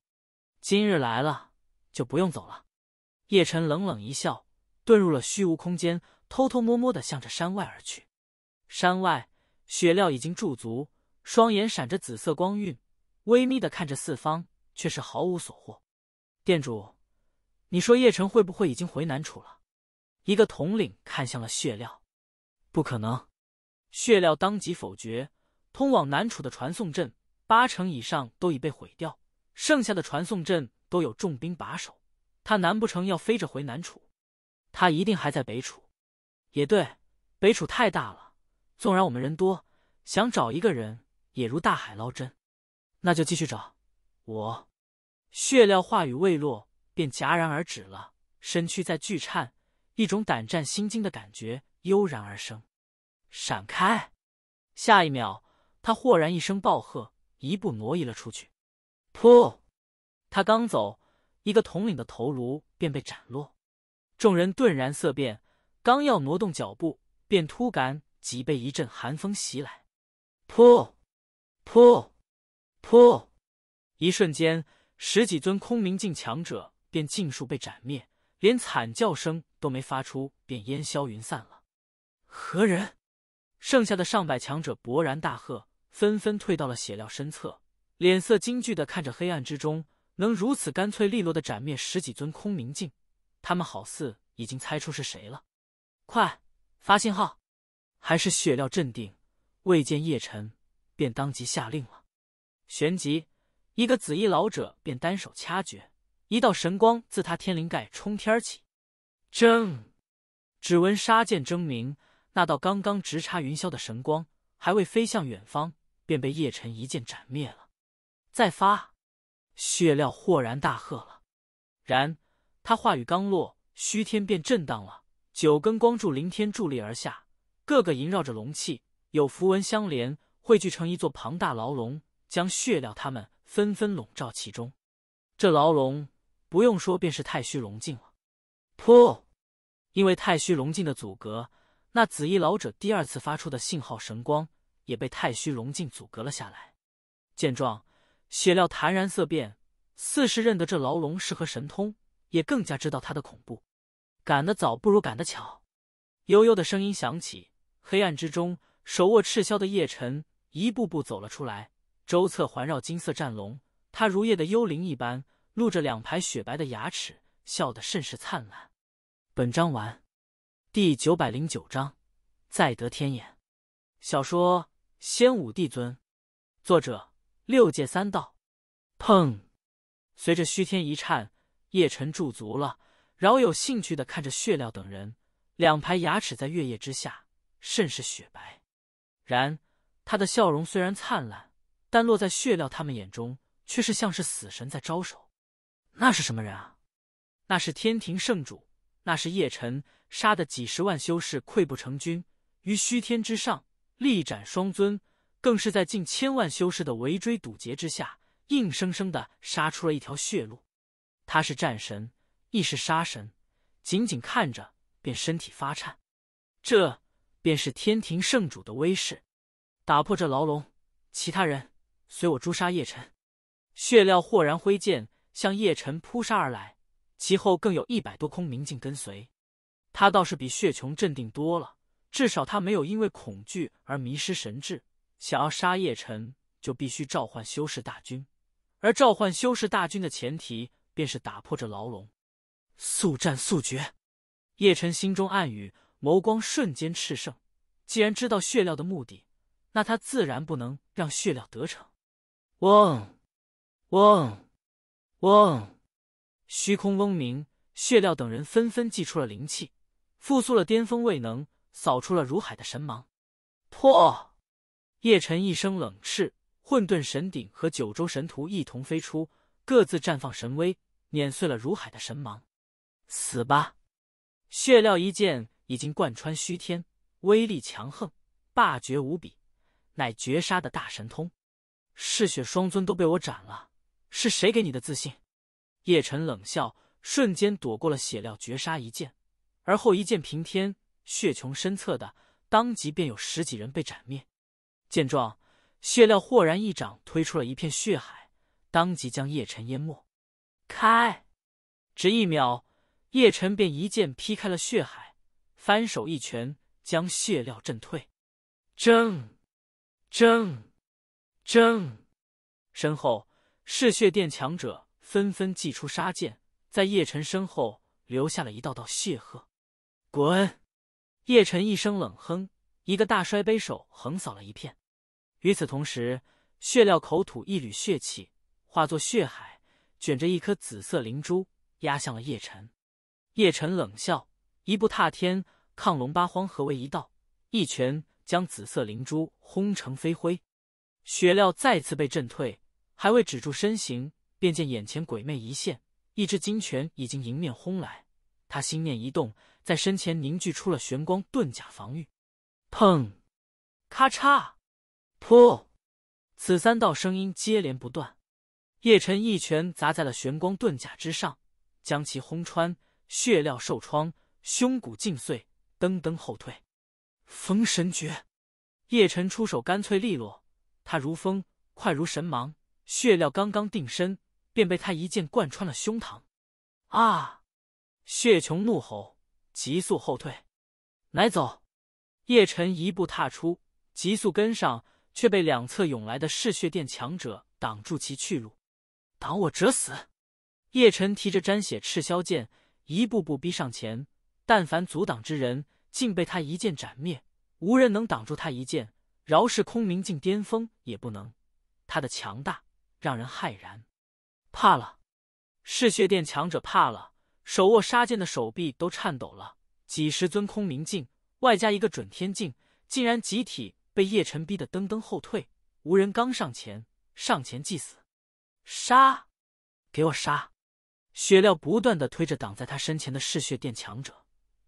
今日来了，就不用走了。叶辰冷冷一笑，遁入了虚无空间，偷偷摸摸的向着山外而去。山外，血料已经驻足。双眼闪着紫色光晕，微眯的看着四方，却是毫无所获。店主，你说叶辰会不会已经回南楚了？一个统领看向了血料，不可能。血料当即否决。通往南楚的传送阵八成以上都已被毁掉，剩下的传送阵都有重兵把守。他难不成要飞着回南楚？他一定还在北楚。也对，北楚太大了，纵然我们人多，想找一个人。也如大海捞针，那就继续找。我，血料话语未落，便戛然而止了，身躯在剧颤，一种胆战心惊的感觉悠然而生。闪开！下一秒，他豁然一声暴喝，一步挪移了出去。噗！他刚走，一个统领的头颅便被斩落，众人顿然色变，刚要挪动脚步，便突感脊背一阵寒风袭来。噗！噗，噗！一瞬间，十几尊空明境强者便尽数被斩灭，连惨叫声都没发出，便烟消云散了。何人？剩下的上百强者勃然大喝，纷纷退到了血料身侧，脸色惊惧的看着黑暗之中，能如此干脆利落的斩灭十几尊空明境，他们好似已经猜出是谁了。快发信号！还是血料镇定，未见叶辰便当即下令了。旋即，一个紫衣老者便单手掐诀，一道神光自他天灵盖冲天起。铮！只闻杀剑争鸣。那道刚刚直插云霄的神光，还未飞向远方，便被叶辰一剑斩灭了。再发，血料豁然大喝了。然，他话语刚落，虚天便震荡了。九根光柱凌天伫立而下，个个萦绕着龙气，有符文相连。汇聚成一座庞大牢笼，将血料他们纷纷笼罩其中。这牢笼不用说，便是太虚龙镜了。噗！因为太虚龙镜的阻隔，那紫衣老者第二次发出的信号神光也被太虚龙镜阻隔了下来。见状，血料坦然色变，似是认得这牢笼是何神通，也更加知道它的恐怖。赶得早不如赶得巧，悠悠的声音响起，黑暗之中，手握赤霄的叶辰一步步走了出来，周侧环绕金色战龙，他如夜的幽灵一般，露着两排雪白的牙齿，笑得甚是灿烂。本章完，第九百零九章，再得天眼。小说《仙武帝尊》，作者：六界三道。砰！随着虚天一颤，叶辰驻足了，饶有兴趣的看着血料等人，两排牙齿在月夜之下甚是雪白，然。他的笑容虽然灿烂，但落在血料他们眼中，却是像是死神在招手。那是什么人啊？那是天庭圣主，那是叶辰杀的几十万修士溃不成军于虚天之上，力斩双尊，更是在近千万修士的围追堵截之下，硬生生的杀出了一条血路。他是战神，亦是杀神，仅仅看着便身体发颤。这便是天庭圣主的威势。打破这牢笼，其他人随我诛杀叶辰。血料豁然挥剑向叶辰扑杀而来，其后更有一百多空明镜跟随。他倒是比血琼镇定多了，至少他没有因为恐惧而迷失神智。想要杀叶辰，就必须召唤修士大军，而召唤修士大军的前提便是打破这牢笼。速战速决！叶辰心中暗语，眸光瞬间炽盛。既然知道血料的目的，那他自然不能让血料得逞。嗡，嗡，嗡，虚空嗡鸣，血料等人纷纷祭出了灵气，复苏了巅峰，未能扫出了如海的神芒。破！叶辰一声冷斥，混沌神鼎和九州神图一同飞出，各自绽放神威，碾碎了如海的神芒。死吧！血料一剑已经贯穿虚天，威力强横，霸绝无比。乃绝杀的大神通，嗜血双尊都被我斩了，是谁给你的自信？叶辰冷笑，瞬间躲过了血料绝杀一剑，而后一剑平天，血穹身侧的当即便有十几人被斩灭。见状，血料豁然一掌推出了一片血海，当即将叶辰淹没。开！只一秒，叶辰便一剑劈开了血海，翻手一拳将血料震退。正。争争，身后嗜血殿强者纷纷祭出杀剑，在叶辰身后留下了一道道血痕。滚！叶辰一声冷哼，一个大摔杯手横扫了一片。与此同时，血料口吐一缕血气，化作血海，卷着一颗紫色灵珠压向了叶辰。叶辰冷笑，一步踏天，抗龙八荒合为一道，一拳。将紫色灵珠轰成飞灰，血料再次被震退，还未止住身形，便见眼前鬼魅一现，一只金拳已经迎面轰来。他心念一动，在身前凝聚出了玄光遁甲防御。砰，咔嚓，噗，此三道声音接连不断。叶辰一拳砸在了玄光遁甲之上，将其轰穿，血料受创，胸骨尽碎，噔噔后退。封神诀，叶辰出手干脆利落，他如风，快如神芒，血料刚刚定身，便被他一剑贯穿了胸膛。啊！血琼怒吼，急速后退。乃走。叶辰一步踏出，急速跟上，却被两侧涌来的嗜血殿强者挡住其去路。挡我者死！叶辰提着沾血赤霄剑，一步步逼上前，但凡阻挡之人。竟被他一剑斩灭，无人能挡住他一剑，饶是空明境巅峰也不能。他的强大让人骇然，怕了！嗜血殿强者怕了，手握杀剑的手臂都颤抖了。几十尊空明境，外加一个准天境，竟然集体被叶辰逼得噔噔后退。无人刚上前，上前祭死，杀！给我杀！血料不断的推着挡在他身前的嗜血殿强者，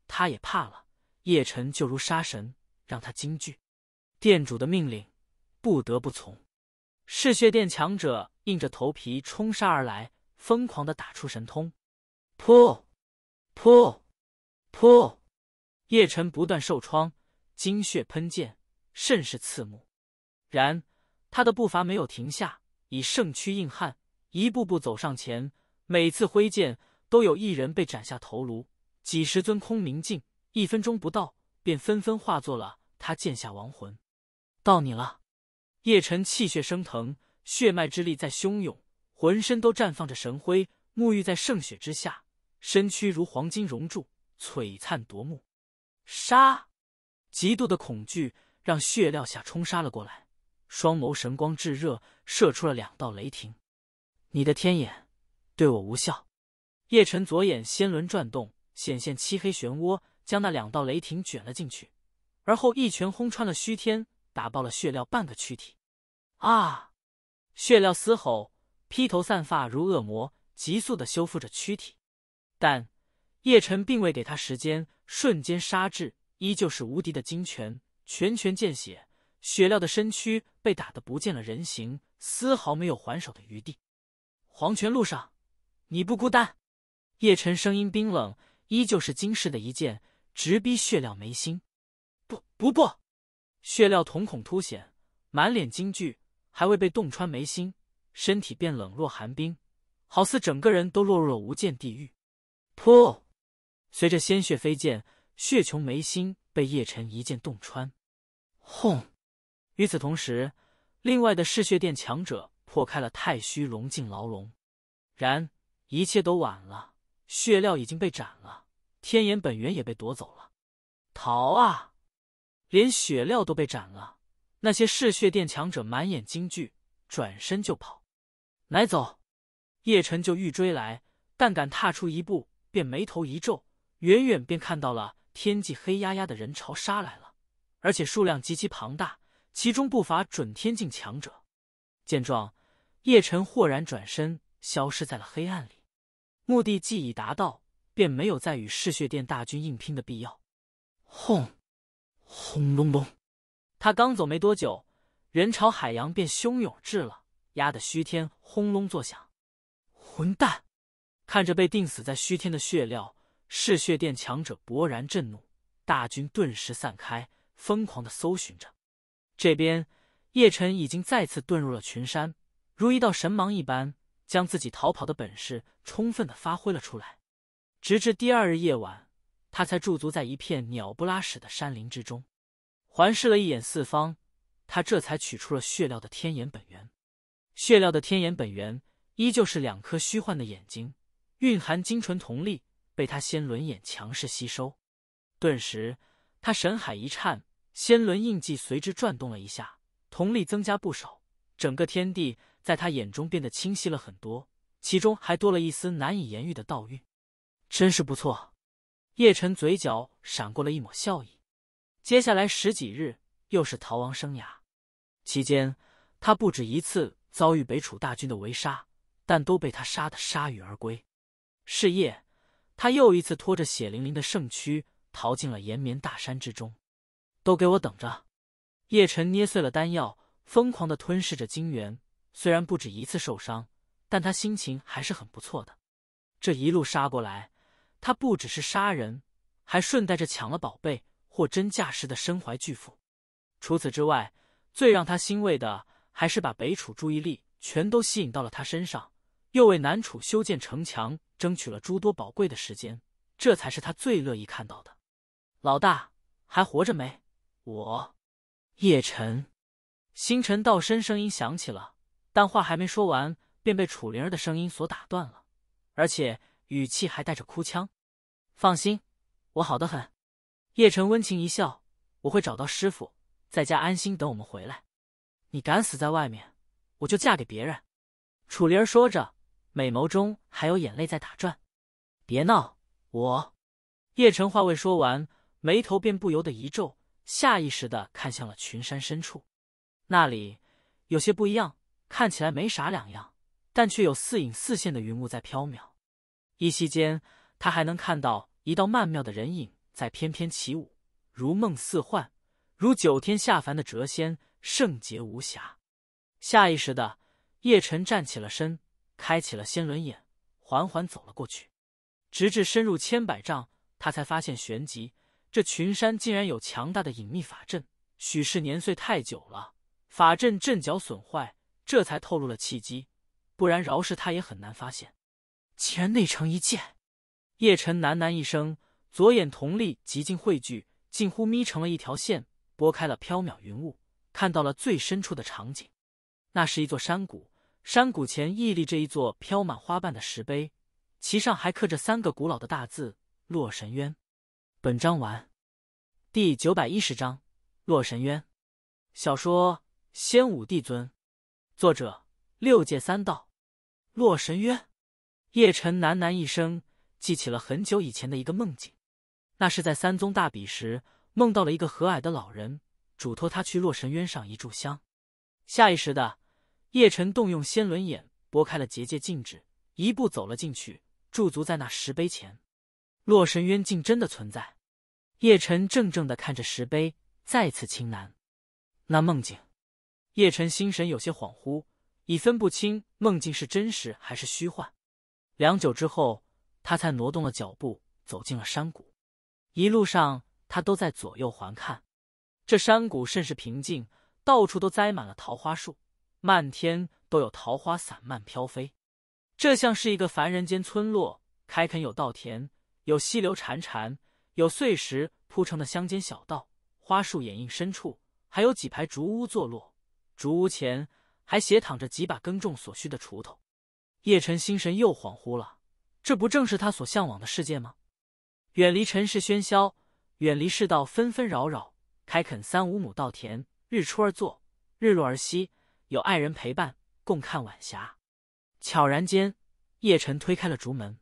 他也怕了。叶辰就如杀神，让他惊惧。店主的命令不得不从。嗜血殿强者硬着头皮冲杀而来，疯狂的打出神通。噗！噗！噗！叶辰不断受创，精血喷溅，甚是刺目。然他的步伐没有停下，以圣躯硬汉，一步步走上前。每次挥剑，都有一人被斩下头颅，几十尊空明镜。一分钟不到，便纷纷化作了他剑下亡魂。到你了，叶辰气血升腾，血脉之力在汹涌，浑身都绽放着神辉，沐浴在圣血之下，身躯如黄金熔铸，璀璨夺目。杀！极度的恐惧让血料下冲杀了过来，双眸神光炙热，射出了两道雷霆。你的天眼对我无效。叶辰左眼仙轮转动，显现漆黑漩涡。将那两道雷霆卷了进去，而后一拳轰穿了虚天，打爆了血料半个躯体。啊！血料嘶吼，披头散发如恶魔，急速的修复着躯体。但叶辰并未给他时间，瞬间杀至，依旧是无敌的金拳，拳拳见血。血料的身躯被打得不见了人形，丝毫没有还手的余地。黄泉路上，你不孤单。叶辰声音冰冷，依旧是惊世的一剑。直逼血料眉心，不不不！血料瞳孔凸显，满脸惊惧，还未被洞穿眉心，身体便冷若寒冰，好似整个人都落入了无间地狱。噗！随着鲜血飞溅，血穹眉心被叶辰一剑洞穿。轰！与此同时，另外的嗜血殿强者破开了太虚龙镜牢笼，然一切都晚了，血料已经被斩了。天眼本源也被夺走了，逃啊！连血料都被斩了，那些嗜血殿强者满眼惊惧，转身就跑。来走，叶辰就欲追来，但敢踏出一步，便眉头一皱，远远便看到了天际黑压压的人潮杀来了，而且数量极其庞大，其中不乏准天境强者。见状，叶辰豁然转身，消失在了黑暗里。目的既已达到。便没有再与嗜血殿大军硬拼的必要。轰！轰隆隆！他刚走没多久，人潮海洋便汹涌至了，压得虚天轰隆作响。混蛋！看着被钉死在虚天的血料，嗜血殿强者勃然震怒，大军顿时散开，疯狂的搜寻着。这边，叶辰已经再次遁入了群山，如一道神芒一般，将自己逃跑的本事充分的发挥了出来。直至第二日夜晚，他才驻足在一片鸟不拉屎的山林之中，环视了一眼四方，他这才取出了血料的天眼本源。血料的天眼本源依旧是两颗虚幻的眼睛，蕴含精纯瞳力，被他仙轮眼强势吸收。顿时，他神海一颤，仙轮印记随之转动了一下，瞳力增加不少，整个天地在他眼中变得清晰了很多，其中还多了一丝难以言喻的道韵。真是不错，叶辰嘴角闪过了一抹笑意。接下来十几日又是逃亡生涯，期间他不止一次遭遇北楚大军的围杀，但都被他杀得铩羽而归。是夜，他又一次拖着血淋淋的圣躯逃进了延绵大山之中。都给我等着！叶晨捏碎了丹药，疯狂的吞噬着金元。虽然不止一次受伤，但他心情还是很不错的。这一路杀过来。他不只是杀人，还顺带着抢了宝贝，货真价实的身怀巨富。除此之外，最让他欣慰的还是把北楚注意力全都吸引到了他身上，又为南楚修建城墙争取了诸多宝贵的时间，这才是他最乐意看到的。老大还活着没？我，叶辰，星辰道深声音响起了，但话还没说完，便被楚灵儿的声音所打断了，而且。语气还带着哭腔，放心，我好得很。叶晨温情一笑，我会找到师傅，在家安心等我们回来。你敢死在外面，我就嫁给别人。楚灵儿说着，美眸中还有眼泪在打转。别闹，我。叶晨话未说完，眉头便不由得一皱，下意识的看向了群山深处。那里有些不一样，看起来没啥两样，但却有似隐似现的云雾在飘渺。一息间，他还能看到一道曼妙的人影在翩翩起舞，如梦似幻，如九天下凡的谪仙，圣洁无瑕。下意识的，叶辰站起了身，开启了仙轮眼，缓缓走了过去。直至深入千百丈，他才发现，旋即这群山竟然有强大的隐秘法阵。许是年岁太久了，法阵阵脚损坏，这才透露了契机，不然饶是他也很难发现。竟然内成一剑，叶辰喃喃一声，左眼瞳力极尽汇聚，近乎眯成了一条线，拨开了飘渺云雾，看到了最深处的场景。那是一座山谷，山谷前屹立着一座飘满花瓣的石碑，其上还刻着三个古老的大字“洛神渊”。本章完，第九百一十章《洛神渊》。小说《仙武帝尊》，作者：六界三道，《洛神渊》。叶辰喃喃一声，记起了很久以前的一个梦境。那是在三宗大比时，梦到了一个和蔼的老人，嘱托他去洛神渊上一炷香。下意识的，叶辰动用仙轮眼拨开了结界禁制，一步走了进去，驻足在那石碑前。洛神渊竟真的存在！叶辰怔怔的看着石碑，再次轻喃：“那梦境。”叶辰心神有些恍惚，已分不清梦境是真实还是虚幻。良久之后，他才挪动了脚步，走进了山谷。一路上，他都在左右环看。这山谷甚是平静，到处都栽满了桃花树，漫天都有桃花散漫飘飞。这像是一个凡人间村落，开垦有稻田，有溪流潺潺，有碎石铺成的乡间小道，花树掩映深处，还有几排竹屋坐落。竹屋前还斜躺着几把耕种所需的锄头。叶辰心神又恍惚了，这不正是他所向往的世界吗？远离尘世喧嚣，远离世道纷纷扰扰，开垦三五亩稻田，日出而作，日落而息，有爱人陪伴，共看晚霞。悄然间，叶晨推开了竹门，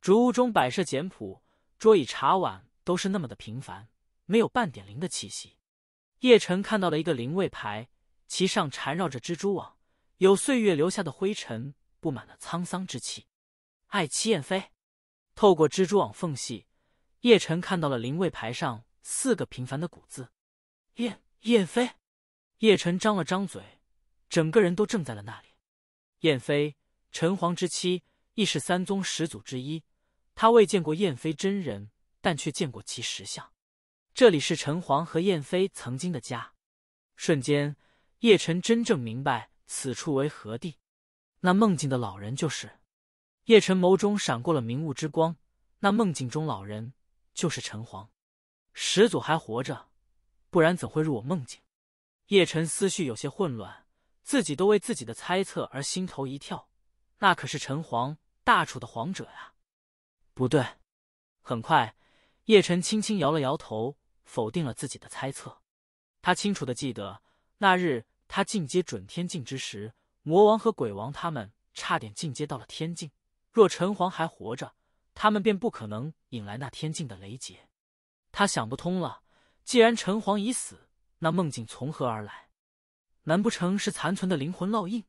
竹屋中摆设简朴，桌椅茶碗都是那么的平凡，没有半点灵的气息。叶晨看到了一个灵位牌，其上缠绕着蜘蛛网，有岁月留下的灰尘。布满了沧桑之气。爱妻燕飞，透过蜘蛛网缝隙，叶辰看到了灵位牌上四个平凡的古字：燕燕飞。叶辰张了张嘴，整个人都怔在了那里。燕飞，陈皇之妻，亦是三宗始祖之一。他未见过燕飞真人，但却见过其石像。这里是陈皇和燕飞曾经的家。瞬间，叶辰真正明白此处为何地。那梦境的老人就是叶晨，眸中闪过了明悟之光。那梦境中老人就是陈皇，始祖还活着，不然怎会入我梦境？叶晨思绪有些混乱，自己都为自己的猜测而心头一跳。那可是陈皇，大楚的皇者呀！不对，很快，叶晨轻轻摇了摇头，否定了自己的猜测。他清楚的记得，那日他进阶准天境之时。魔王和鬼王他们差点进阶到了天境，若陈皇还活着，他们便不可能引来那天境的雷劫。他想不通了，既然陈皇已死，那梦境从何而来？难不成是残存的灵魂烙印？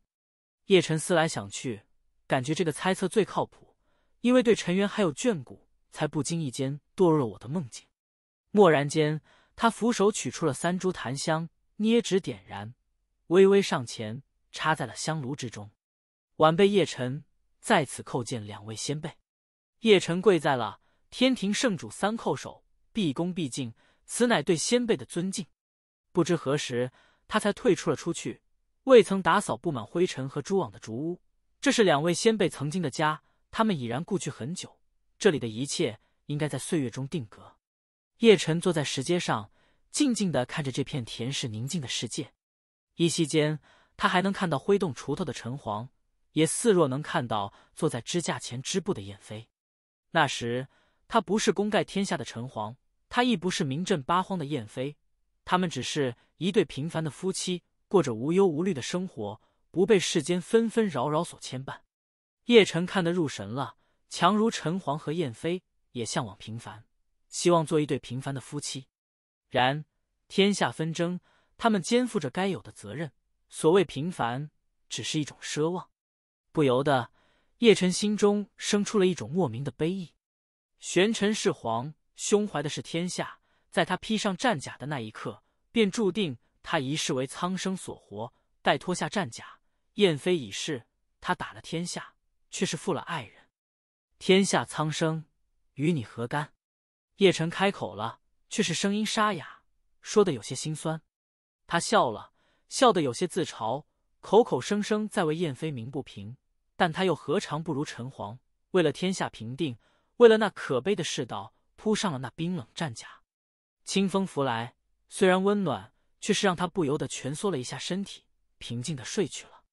叶辰思来想去，感觉这个猜测最靠谱，因为对陈元还有眷顾，才不经意间堕入了我的梦境。蓦然间，他扶手取出了三株檀香，捏指点燃，微微上前。插在了香炉之中。晚辈叶辰在此叩见两位先辈。叶辰跪在了天庭圣主三叩首，毕恭毕敬，此乃对先辈的尊敬。不知何时，他才退出了出去，未曾打扫布满灰尘和蛛网的竹屋。这是两位先辈曾经的家，他们已然故去很久。这里的一切应该在岁月中定格。叶晨坐在石阶上，静静的看着这片田氏宁静的世界，一息间。他还能看到挥动锄头的陈黄，也似若能看到坐在支架前织布的燕飞。那时，他不是功盖天下的陈黄，他亦不是名震八荒的燕飞，他们只是一对平凡的夫妻，过着无忧无虑的生活，不被世间纷纷扰扰所牵绊。叶晨看得入神了，强如陈黄和燕飞，也向往平凡，希望做一对平凡的夫妻。然，天下纷争，他们肩负着该有的责任。所谓平凡，只是一种奢望。不由得，叶辰心中生出了一种莫名的悲意。玄尘是皇，胸怀的是天下。在他披上战甲的那一刻，便注定他一世为苍生所活。待脱下战甲，燕飞已逝，他打了天下，却是负了爱人。天下苍生与你何干？叶辰开口了，却是声音沙哑，说的有些心酸。他笑了。笑得有些自嘲，口口声声在为燕飞鸣不平，但他又何尝不如陈皇？为了天下平定，为了那可悲的世道，铺上了那冰冷战甲。清风拂来，虽然温暖，却是让他不由得蜷缩了一下身体，平静的睡去了。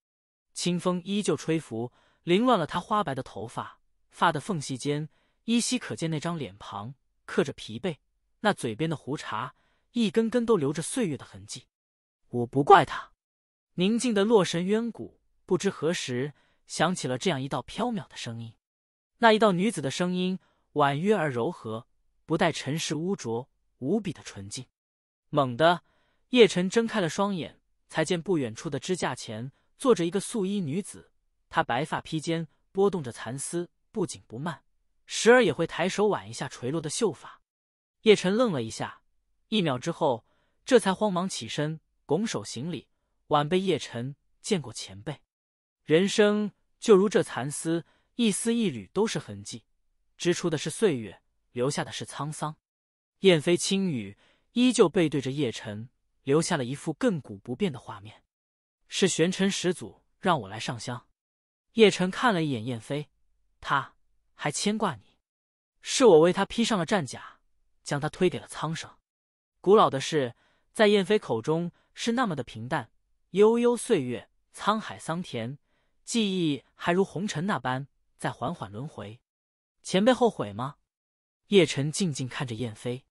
清风依旧吹拂，凌乱了他花白的头发，发的缝隙间依稀可见那张脸庞刻着疲惫，那嘴边的胡茬一根根都留着岁月的痕迹。我不怪他。宁静的洛神渊谷，不知何时响起了这样一道飘渺的声音。那一道女子的声音婉约而柔和，不带尘世污浊，无比的纯净。猛地，叶晨睁开了双眼，才见不远处的支架前坐着一个素衣女子，她白发披肩，拨动着蚕丝，不紧不慢，时而也会抬手挽一下垂落的秀发。叶晨愣了一下，一秒之后，这才慌忙起身。拱手行礼，晚辈叶辰见过前辈。人生就如这蚕丝，一丝一缕都是痕迹，织出的是岁月，留下的是沧桑。燕飞轻语，依旧背对着叶晨，留下了一幅亘古不变的画面。是玄尘始祖让我来上香。叶晨看了一眼燕飞，他还牵挂你，是我为他披上了战甲，将他推给了苍生。古老的是，在燕飞口中。是那么的平淡，悠悠岁月，沧海桑田，记忆还如红尘那般在缓缓轮回。前辈后悔吗？叶晨静静看着燕飞，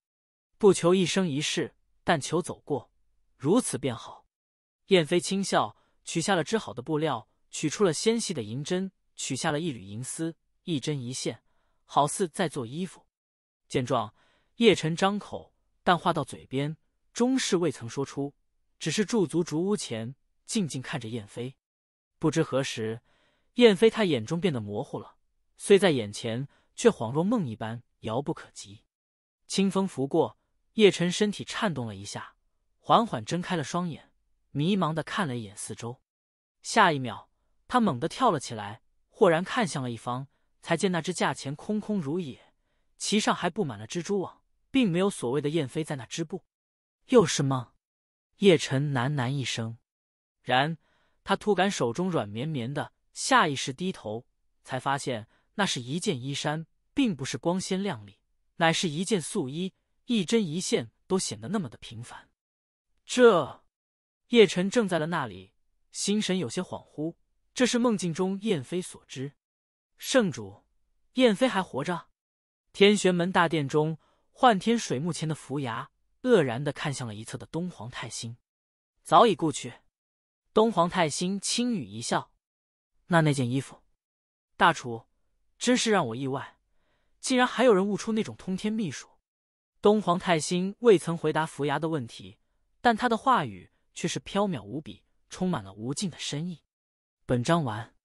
不求一生一世，但求走过，如此便好。燕飞轻笑，取下了织好的布料，取出了纤细的银针，取下了一缕银丝，一针一线，好似在做衣服。见状，叶晨张口，但话到嘴边，终是未曾说出。只是驻足竹屋前，静静看着燕飞。不知何时，燕飞他眼中变得模糊了，虽在眼前，却恍若梦一般遥不可及。清风拂过，叶辰身体颤动了一下，缓缓睁开了双眼，迷茫的看了一眼四周。下一秒，他猛地跳了起来，豁然看向了一方，才见那只架前空空如也，其上还布满了蜘蛛网，并没有所谓的燕飞在那织布。又是梦。叶辰喃喃一声，然他突感手中软绵绵的，下意识低头，才发现那是一件衣衫，并不是光鲜亮丽，乃是一件素衣，一针一线都显得那么的平凡。这叶辰怔在了那里，心神有些恍惚。这是梦境中燕飞所知，圣主，燕飞还活着。天玄门大殿中，幻天水幕前的扶崖。愕然的看向了一侧的东皇太星，早已故去。东皇太星轻语一笑：“那那件衣服，大楚，真是让我意外，竟然还有人悟出那种通天秘术。”东皇太星未曾回答伏牙的问题，但他的话语却是飘渺无比，充满了无尽的深意。本章完。